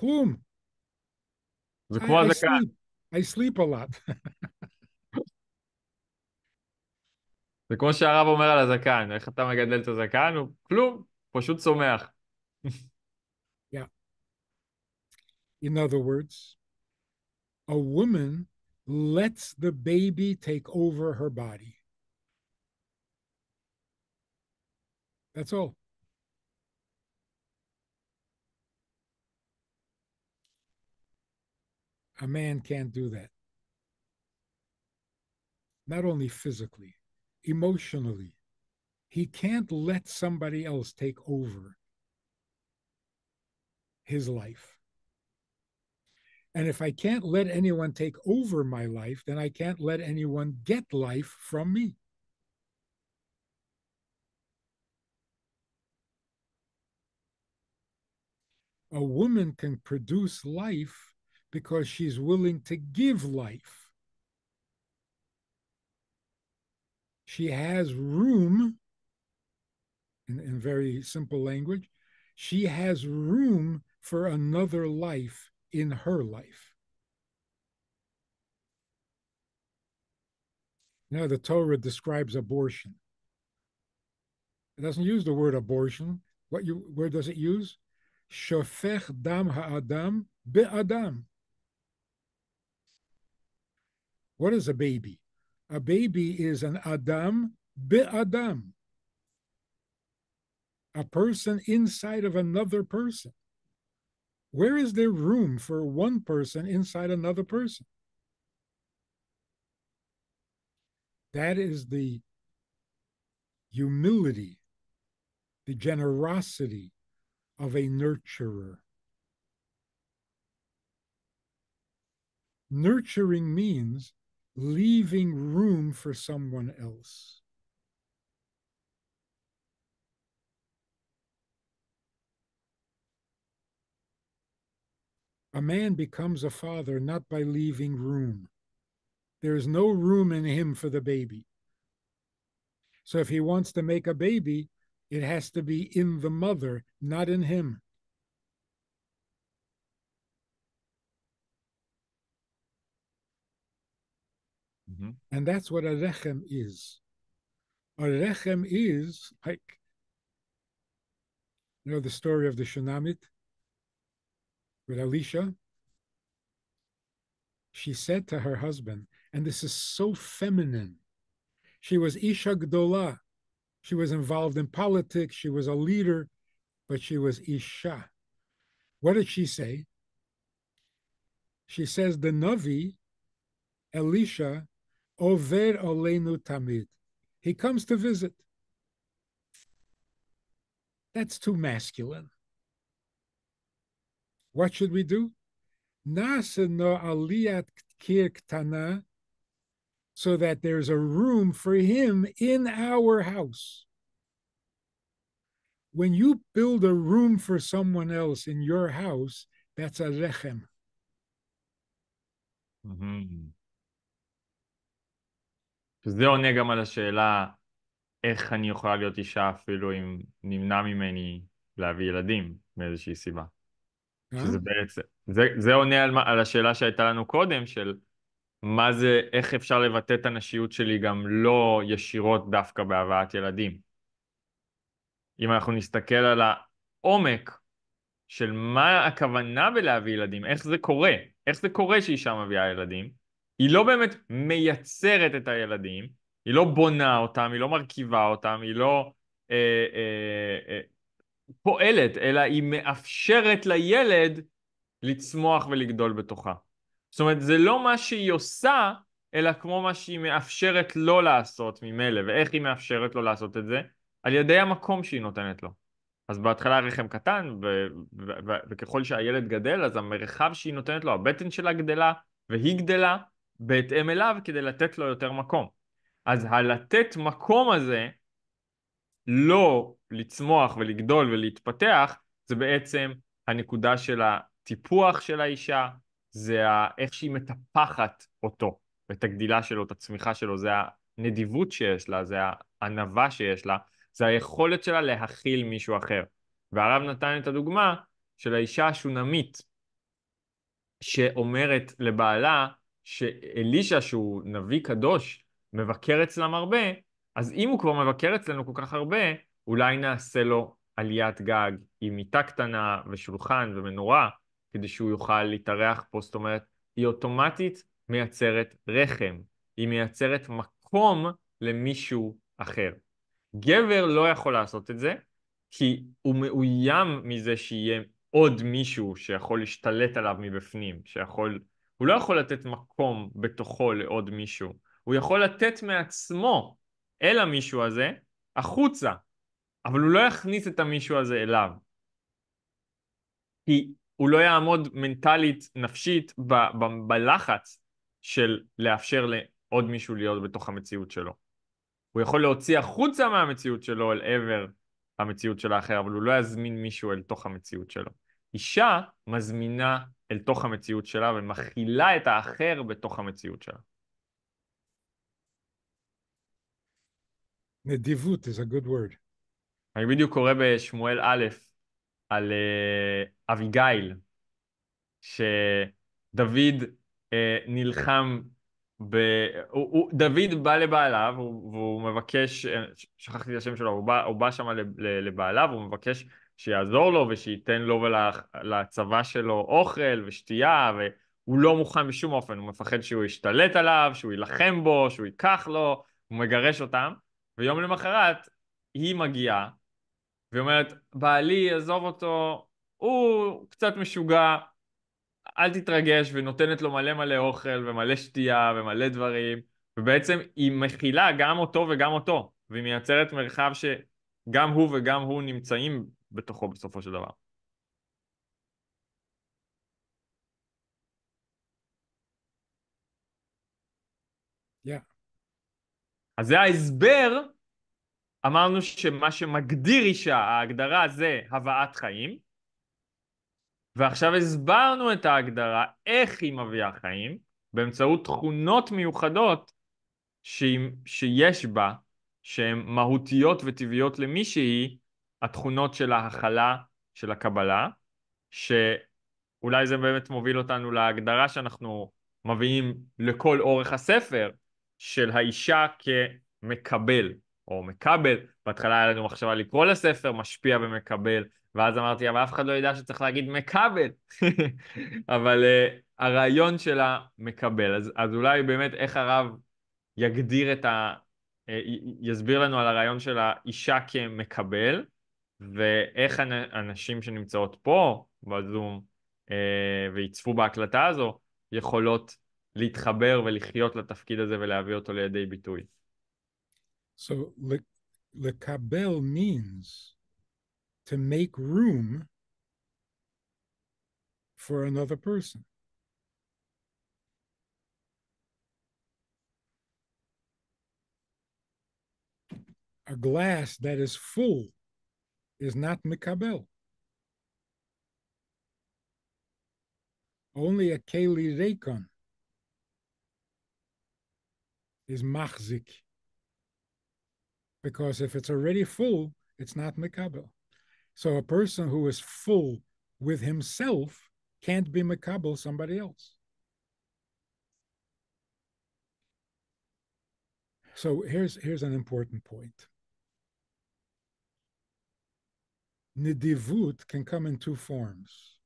Klum. I, I, sleep. I sleep a lot. זה כמו שהרב אומר על הזקן, איך אתה מגדל את הזקן? הוא כלום, פשוט צומח. yeah. In other words, a woman lets the baby take over her body. That's all. A man can't do that. Not only physically, emotionally. He can't let somebody else take over his life. And if I can't let anyone take over my life, then I can't let anyone get life from me. a woman can produce life because she's willing to give life. She has room, in, in very simple language, she has room for another life in her life. Now, the Torah describes abortion. It doesn't use the word abortion. What you, where does it use? shofech dam ha'adam be'adam. What is a baby? A baby is an adam be'adam, a person inside of another person. Where is there room for one person inside another person? That is the humility, the generosity, of a nurturer. Nurturing means leaving room for someone else. A man becomes a father not by leaving room. There is no room in him for the baby. So if he wants to make a baby, it has to be in the mother not in him. Mm-hmm. And that's what a rechem is. A rechem is like, you know, the story of the Shunamit with Alicia, She said to her husband, and this is so feminine. She was Isha Gdola. She was involved in politics. She was a leader but she was Isha. What did she say? She says, the Navi, Elisha, Over Olenu Tamid. He comes to visit. That's too masculine. What should we do? Nasa no Kirk kirktana, so that there's a room for him in our house. when you build a room for someone else in your house, that's a lechem. Mm-hmm. שזה עונה גם על השאלה איך אני יכולה להיות אישה אפילו אם נמנע ממני להביא ילדים מאיזושהי סיבה. אה? שזה בעצם, זה, זה עונה על, על השאלה שהייתה לנו קודם של מה זה, איך אפשר לבטא את הנשיות שלי גם לא ישירות דווקא בהבאת ילדים. אם אנחנו נסתכל על העומק של מה הכוונה בלהביא ילדים, איך זה קורה, איך זה קורה שאישה מביאה ילדים, היא לא באמת מייצרת את הילדים, היא לא בונה אותם, היא לא מרכיבה אותם, היא לא אה, אה, אה, פועלת, אלא היא מאפשרת לילד לצמוח ולגדול בתוכה. זאת אומרת, זה לא מה שהיא עושה, אלא כמו מה שהיא מאפשרת לו לעשות ממילא, ואיך היא מאפשרת לו לעשות את זה? על ידי המקום שהיא נותנת לו. אז בהתחלה הרחם קטן, ו- ו- ו- וככל שהילד גדל, אז המרחב שהיא נותנת לו, הבטן שלה גדלה, והיא גדלה בהתאם אליו כדי לתת לו יותר מקום. אז הלתת מקום הזה, לא לצמוח ולגדול ולהתפתח, זה בעצם הנקודה של הטיפוח של האישה, זה איך שהיא מטפחת אותו, את הגדילה שלו, את הצמיחה שלו, זה הנדיבות שיש לה, זה הענווה שיש לה, זה היכולת שלה להכיל מישהו אחר. והרב נתן את הדוגמה של האישה השונמית, שאומרת לבעלה שאלישע, שהוא נביא קדוש, מבקר אצלם הרבה, אז אם הוא כבר מבקר אצלנו כל כך הרבה, אולי נעשה לו עליית גג עם מיטה קטנה ושולחן ומנורה, כדי שהוא יוכל להתארח פה. זאת אומרת, היא אוטומטית מייצרת רחם, היא מייצרת מקום למישהו אחר. גבר לא יכול לעשות את זה, כי הוא מאוים מזה שיהיה עוד מישהו שיכול להשתלט עליו מבפנים, שיכול... הוא לא יכול לתת מקום בתוכו לעוד מישהו, הוא יכול לתת מעצמו אל המישהו הזה החוצה, אבל הוא לא יכניס את המישהו הזה אליו. כי הוא לא יעמוד מנטלית, נפשית, ב- ב- בלחץ של לאפשר לעוד מישהו להיות בתוך המציאות שלו. הוא יכול להוציא החוצה מהמציאות שלו אל עבר המציאות של האחר, אבל הוא לא יזמין מישהו אל תוך המציאות שלו. אישה מזמינה אל תוך המציאות שלה ומכילה את האחר בתוך המציאות שלה. נדיבות is a good word. אני בדיוק קורא בשמואל א' על uh, אביגיל, שדוד uh, נלחם ב... הוא, הוא, דוד בא לבעליו והוא, והוא מבקש, אה, שכחתי את השם שלו, הוא בא, בא שם לבעליו, הוא מבקש שיעזור לו ושייתן לו ולצבא שלו אוכל ושתייה, והוא לא מוכן בשום אופן, הוא מפחד שהוא ישתלט עליו, שהוא יילחם בו, שהוא ייקח לו, הוא מגרש אותם, ויום למחרת היא מגיעה, והיא אומרת, בעלי, עזוב אותו, הוא קצת משוגע, אל תתרגש, ונותנת לו מלא מלא אוכל ומלא שתייה ומלא דברים, ובעצם היא מכילה גם אותו וגם אותו, והיא מייצרת מרחב שגם הוא וגם הוא נמצאים בתוכו בסופו של דבר. Yeah. אז זה ההסבר, אמרנו שמה שמגדיר אישה, ההגדרה זה הבאת חיים, ועכשיו הסברנו את ההגדרה, איך היא מביאה חיים, באמצעות תכונות מיוחדות ש... שיש בה, שהן מהותיות וטבעיות למי שהיא, התכונות של ההכלה, של הקבלה, שאולי זה באמת מוביל אותנו להגדרה שאנחנו מביאים לכל אורך הספר, של האישה כמקבל, או מקבל, בהתחלה היה לנו מחשבה לקרוא לספר משפיע ומקבל, ואז אמרתי, אבל אף אחד לא ידע שצריך להגיד מקבל. אבל uh, הרעיון שלה מקבל. אז, אז אולי באמת איך הרב יגדיר את ה... Uh, י- יסביר לנו על הרעיון של האישה כמקבל, ואיך הנ- הנשים שנמצאות פה, בזום, uh, ויצפו בהקלטה הזו, יכולות להתחבר ולחיות לתפקיד הזה ולהביא אותו לידי ביטוי. So, לקבל means to make room for another person. A glass that is full is not mikabel. Only a keli rekon is machzik, because if it's already full, it's not mikabel. So a person who is full with himself can't be makabel somebody else. So here's here's an important point. Nidivut can come in two forms.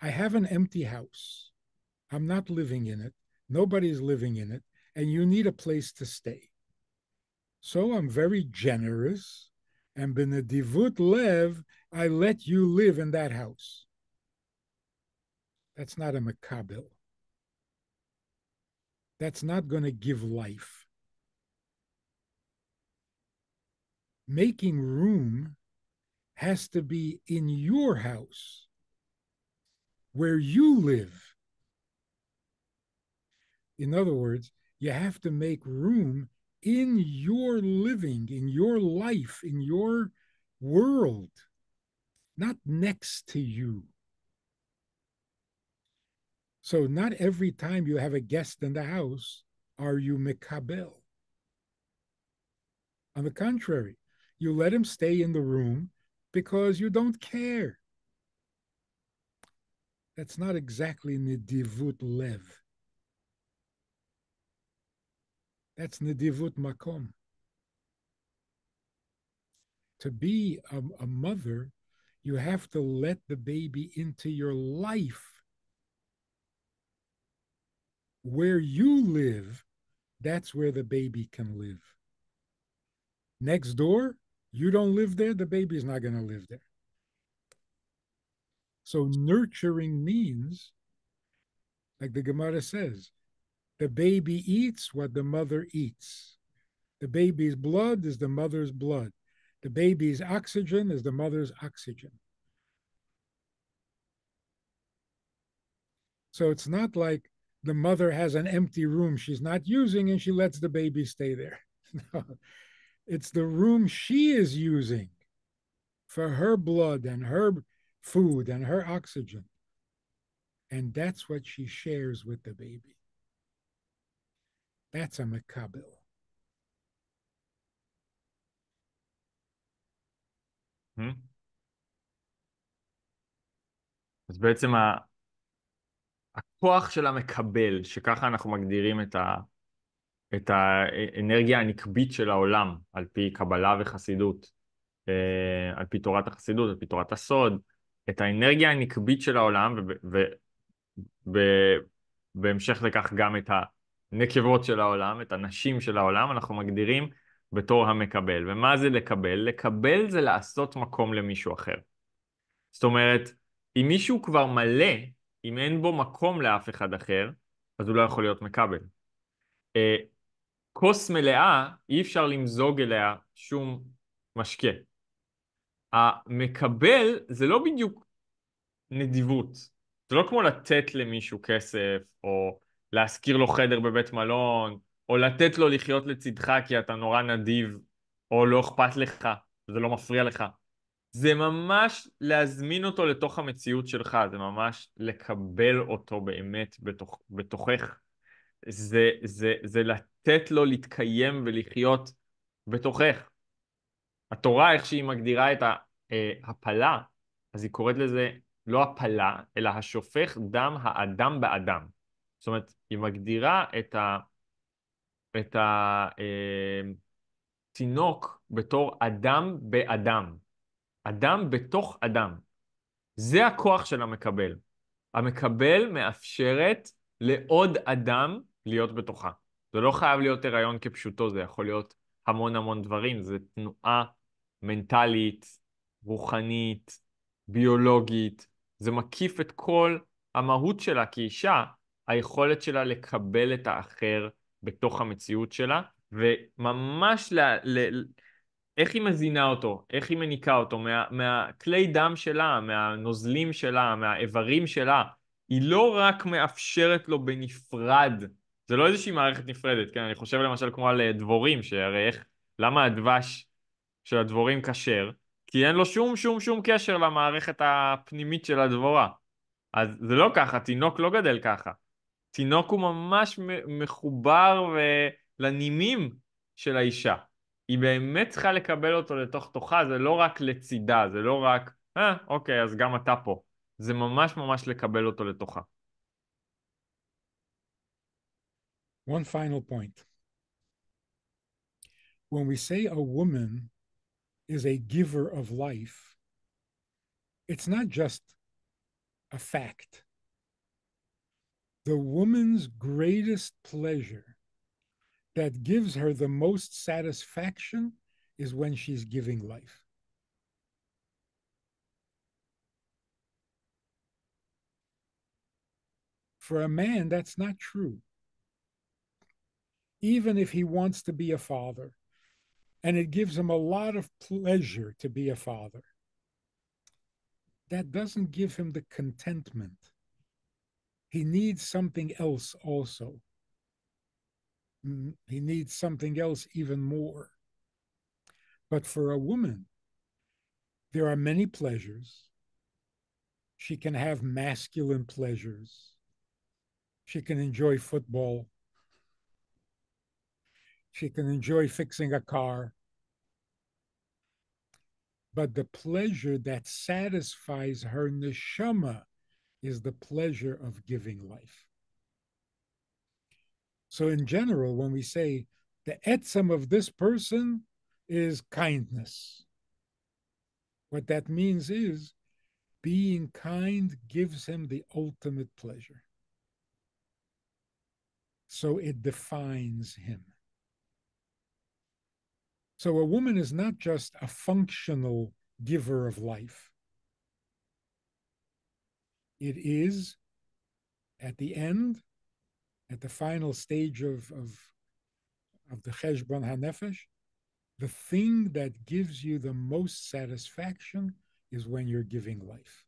I have an empty house. I'm not living in it. Nobody's living in it. And you need a place to stay. So I'm very generous and benedivut lev, I let you live in that house. That's not a makabel. That's not going to give life. Making room has to be in your house where you live. In other words, you have to make room in your living, in your life, in your world, not next to you. So, not every time you have a guest in the house are you Mikabel. On the contrary, you let him stay in the room because you don't care. That's not exactly Nidivut Lev. That's Nedivut Makom. To be a, a mother, you have to let the baby into your life where you live, that's where the baby can live. Next door, you don't live there, the baby's not going to live there. So nurturing means, like the Gemara says, the baby eats what the mother eats. The baby's blood is the mother's blood. The baby's oxygen is the mother's oxygen. So it's not like the mother has an empty room she's not using and she lets the baby stay there. it's the room she is using for her blood and her food and her oxygen. And that's what she shares with the baby. That's a Hmm. אז בעצם ה... הכוח של המקבל, שככה אנחנו מגדירים את, ה... את האנרגיה הנקבית של העולם, על פי קבלה וחסידות, אה, על פי תורת החסידות, על פי תורת הסוד, את האנרגיה הנקבית של העולם, ובהמשך ו... ו... לכך גם את ה... הנקבות של העולם, את הנשים של העולם, אנחנו מגדירים בתור המקבל. ומה זה לקבל? לקבל זה לעשות מקום למישהו אחר. זאת אומרת, אם מישהו כבר מלא, אם אין בו מקום לאף אחד אחר, אז הוא לא יכול להיות מקבל. אה, כוס מלאה, אי אפשר למזוג אליה שום משקה. המקבל זה לא בדיוק נדיבות. זה לא כמו לתת למישהו כסף, או להשכיר לו חדר בבית מלון, או לתת לו לחיות לצדך כי אתה נורא נדיב, או לא אכפת לך, זה לא מפריע לך. זה ממש להזמין אותו לתוך המציאות שלך, זה ממש לקבל אותו באמת בתוך, בתוכך. זה, זה, זה לתת לו להתקיים ולחיות בתוכך. התורה, איך שהיא מגדירה את ההפלה, אה, אז היא קוראת לזה לא הפלה, אלא השופך דם האדם באדם. זאת אומרת, היא מגדירה את, ה, את ה... אה, תינוק בתור אדם באדם. אדם בתוך אדם. זה הכוח של המקבל. המקבל מאפשרת לעוד אדם להיות בתוכה. זה לא חייב להיות הריון כפשוטו, זה יכול להיות המון המון דברים, זה תנועה מנטלית, רוחנית, ביולוגית, זה מקיף את כל המהות שלה כאישה, היכולת שלה לקבל את האחר בתוך המציאות שלה, וממש ל... ל איך היא מזינה אותו, איך היא מניקה אותו, מה, מהכלי דם שלה, מהנוזלים שלה, מהאיברים שלה, היא לא רק מאפשרת לו בנפרד, זה לא איזושהי מערכת נפרדת, כן? אני חושב למשל כמו על אה, דבורים, שהרי איך, למה הדבש של הדבורים כשר? כי אין לו שום שום שום קשר למערכת הפנימית של הדבורה. אז זה לא ככה, תינוק לא גדל ככה. תינוק הוא ממש מחובר לנימים של האישה. היא באמת צריכה לקבל אותו לתוך תוכה, זה לא רק לצידה, זה לא רק, אה, אוקיי, אז גם אתה פה. זה ממש ממש לקבל אותו לתוכה. One final point. When we say a woman is a giver of life, it's not just a fact. the woman's greatest pleasure that gives her the most satisfaction is when she's giving life. For a man, that's not true. Even if he wants to be a father, and it gives him a lot of pleasure to be a father, that doesn't give him the contentment he needs something else also. Mm, he needs something else even more. But for a woman, there are many pleasures. She can have masculine pleasures. She can enjoy football. She can enjoy fixing a car. But the pleasure that satisfies her neshama is the pleasure of giving life. So, in general, when we say the etzem of this person is kindness, what that means is being kind gives him the ultimate pleasure. So, it defines him. So, a woman is not just a functional giver of life it is at the end, at the final stage of, of, of the Cheshbon HaNefesh, the thing that gives you the most satisfaction is when you're giving life.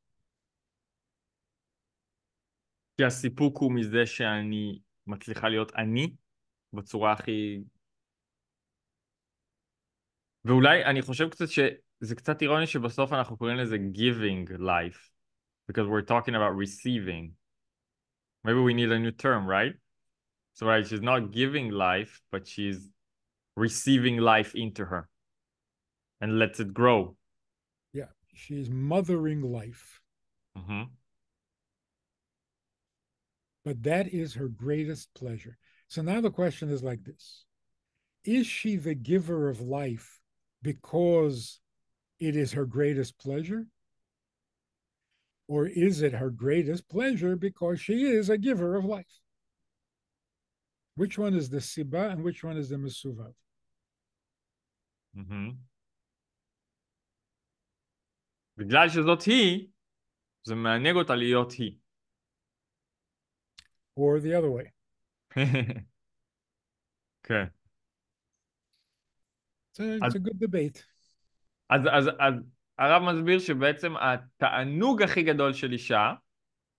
שהסיפוק הוא מזה שאני מצליחה להיות אני בצורה הכי... ואולי אני חושב קצת שזה קצת אירוני שבסוף אנחנו קוראים לזה giving life, because we're talking about receiving. Maybe we need a new term, right? So right, she's not giving life, but she's receiving life into her and lets it grow. Yeah, she's mothering life. Mm-hmm. But that is her greatest pleasure. So now the question is like this Is she the giver of life because it is her greatest pleasure? Or is it her greatest pleasure because she is a giver of life? Which one is the Siba and which one is the Mesuvav? בגלל שזאת Or the other way. Okay. It's a, it's a good debate. אז, אז, אז הרב מסביר שבעצם התענוג הכי גדול של אישה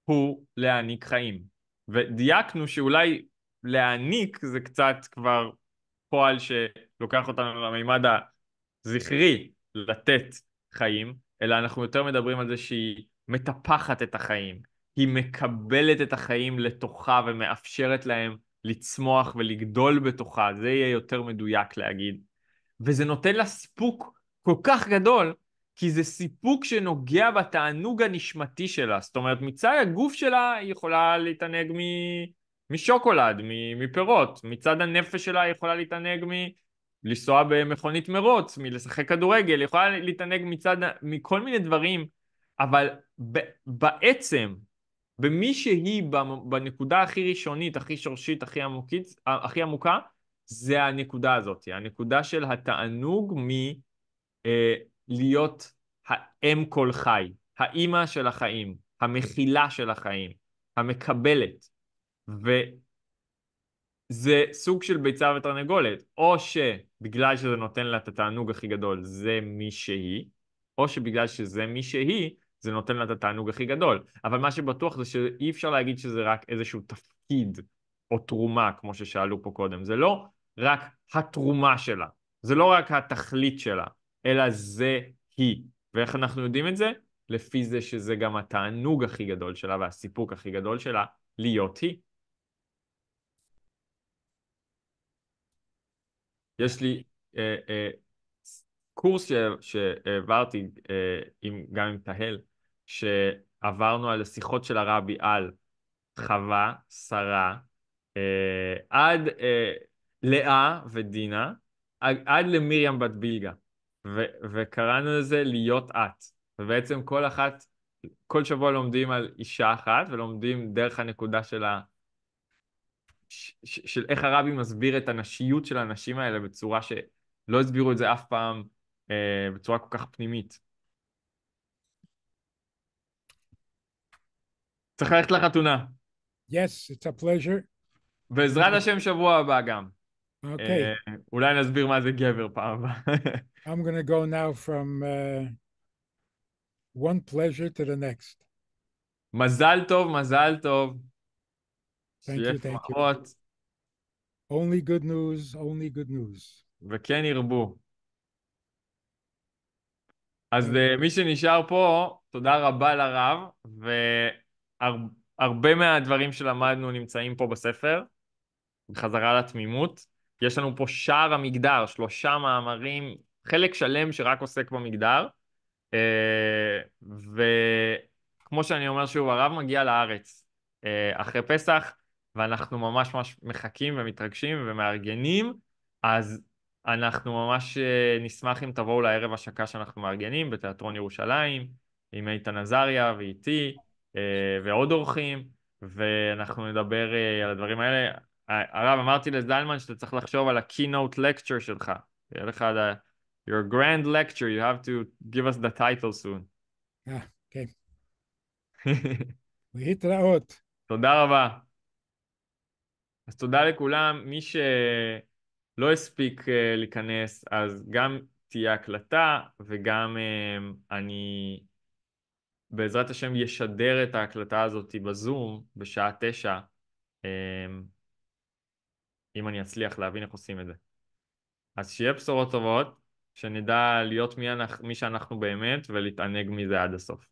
הוא להעניק חיים. ודייקנו שאולי להעניק זה קצת כבר פועל שלוקח אותנו למימד הזכרי לתת חיים, אלא אנחנו יותר מדברים על זה שהיא מטפחת את החיים, היא מקבלת את החיים לתוכה ומאפשרת להם לצמוח ולגדול בתוכה, זה יהיה יותר מדויק להגיד. וזה נותן לה סיפוק כל כך גדול, כי זה סיפוק שנוגע בתענוג הנשמתי שלה. זאת אומרת, מצד הגוף שלה היא יכולה להתענג מ... משוקולד, מ... מפירות. מצד הנפש שלה היא יכולה להתענג מ... לנסוע במכונית מרוץ, מלשחק כדורגל, היא יכולה להתענג מצד... מכל מיני דברים, אבל ב... בעצם, במי שהיא בנקודה הכי ראשונית, הכי שורשית, הכי, עמוקית, הכי עמוקה, זה הנקודה הזאת, הנקודה של התענוג מ... אה, להיות האם כל חי, האימא של החיים, המכילה של החיים, המקבלת. וזה סוג של ביצה ותרנגולת, או שבגלל שזה נותן לה את התענוג הכי גדול, זה מי שהיא, או שבגלל שזה מי שהיא, זה נותן לה את התענוג הכי גדול. אבל מה שבטוח זה שאי אפשר להגיד שזה רק איזשהו תפקיד או תרומה, כמו ששאלו פה קודם. זה לא רק התרומה שלה, זה לא רק התכלית שלה, אלא זה היא. ואיך אנחנו יודעים את זה? לפי זה שזה גם התענוג הכי גדול שלה והסיפוק הכי גדול שלה, להיות היא. יש לי אה, אה, קורס שהעברתי אה, עם, גם עם תהל, שעברנו על השיחות של הרבי על חווה, שרה, אה, עד אה, לאה ודינה, עד למרים בת בילגה. ו- וקראנו לזה להיות את. ובעצם כל אחת, כל שבוע לומדים על אישה אחת, ולומדים דרך הנקודה של ה... ש- ש- של איך הרבי מסביר את הנשיות של הנשים האלה בצורה שלא הסבירו את זה אף פעם אה, בצורה כל כך פנימית. צריך ללכת לחתונה. Yes, it's a pleasure. בעזרת השם שבוע הבא גם. אוקיי. אה, אולי נסביר מה זה גבר פעם I'm gonna go now from uh, one pleasure to the next. מזל טוב, מזל טוב. Thank שיהיה שמחות. only good news, only good news. וכן ירבו. אז אה, מי שנשאר פה, תודה רבה לרב, והרבה מהדברים שלמדנו נמצאים פה בספר, בחזרה לתמימות. יש לנו פה שער המגדר, שלושה מאמרים, חלק שלם שרק עוסק במגדר. אה, וכמו שאני אומר שוב, הרב מגיע לארץ אה, אחרי פסח, ואנחנו ממש ממש מחכים ומתרגשים ומארגנים, אז אנחנו ממש אה, נשמח אם תבואו לערב השקה שאנחנו מארגנים בתיאטרון ירושלים, עם איתן עזריה ואיתי ועוד אורחים, ואנחנו נדבר על הדברים האלה. הרב, אמרתי לזלמן שאתה צריך לחשוב על ה-Keynote Lecture שלך. יהיה לך על ה... Your grand lecture, you have to give us the title soon. אה, כן. להתראות. תודה רבה. אז תודה לכולם. מי שלא הספיק uh, להיכנס, אז גם תהיה הקלטה, וגם um, אני בעזרת השם ישדר את ההקלטה הזאת בזום בשעה תשע. Um, אם אני אצליח להבין איך עושים את זה. אז שיהיה בשורות טובות, שנדע להיות מי, אנחנו, מי שאנחנו באמת ולהתענג מזה עד הסוף.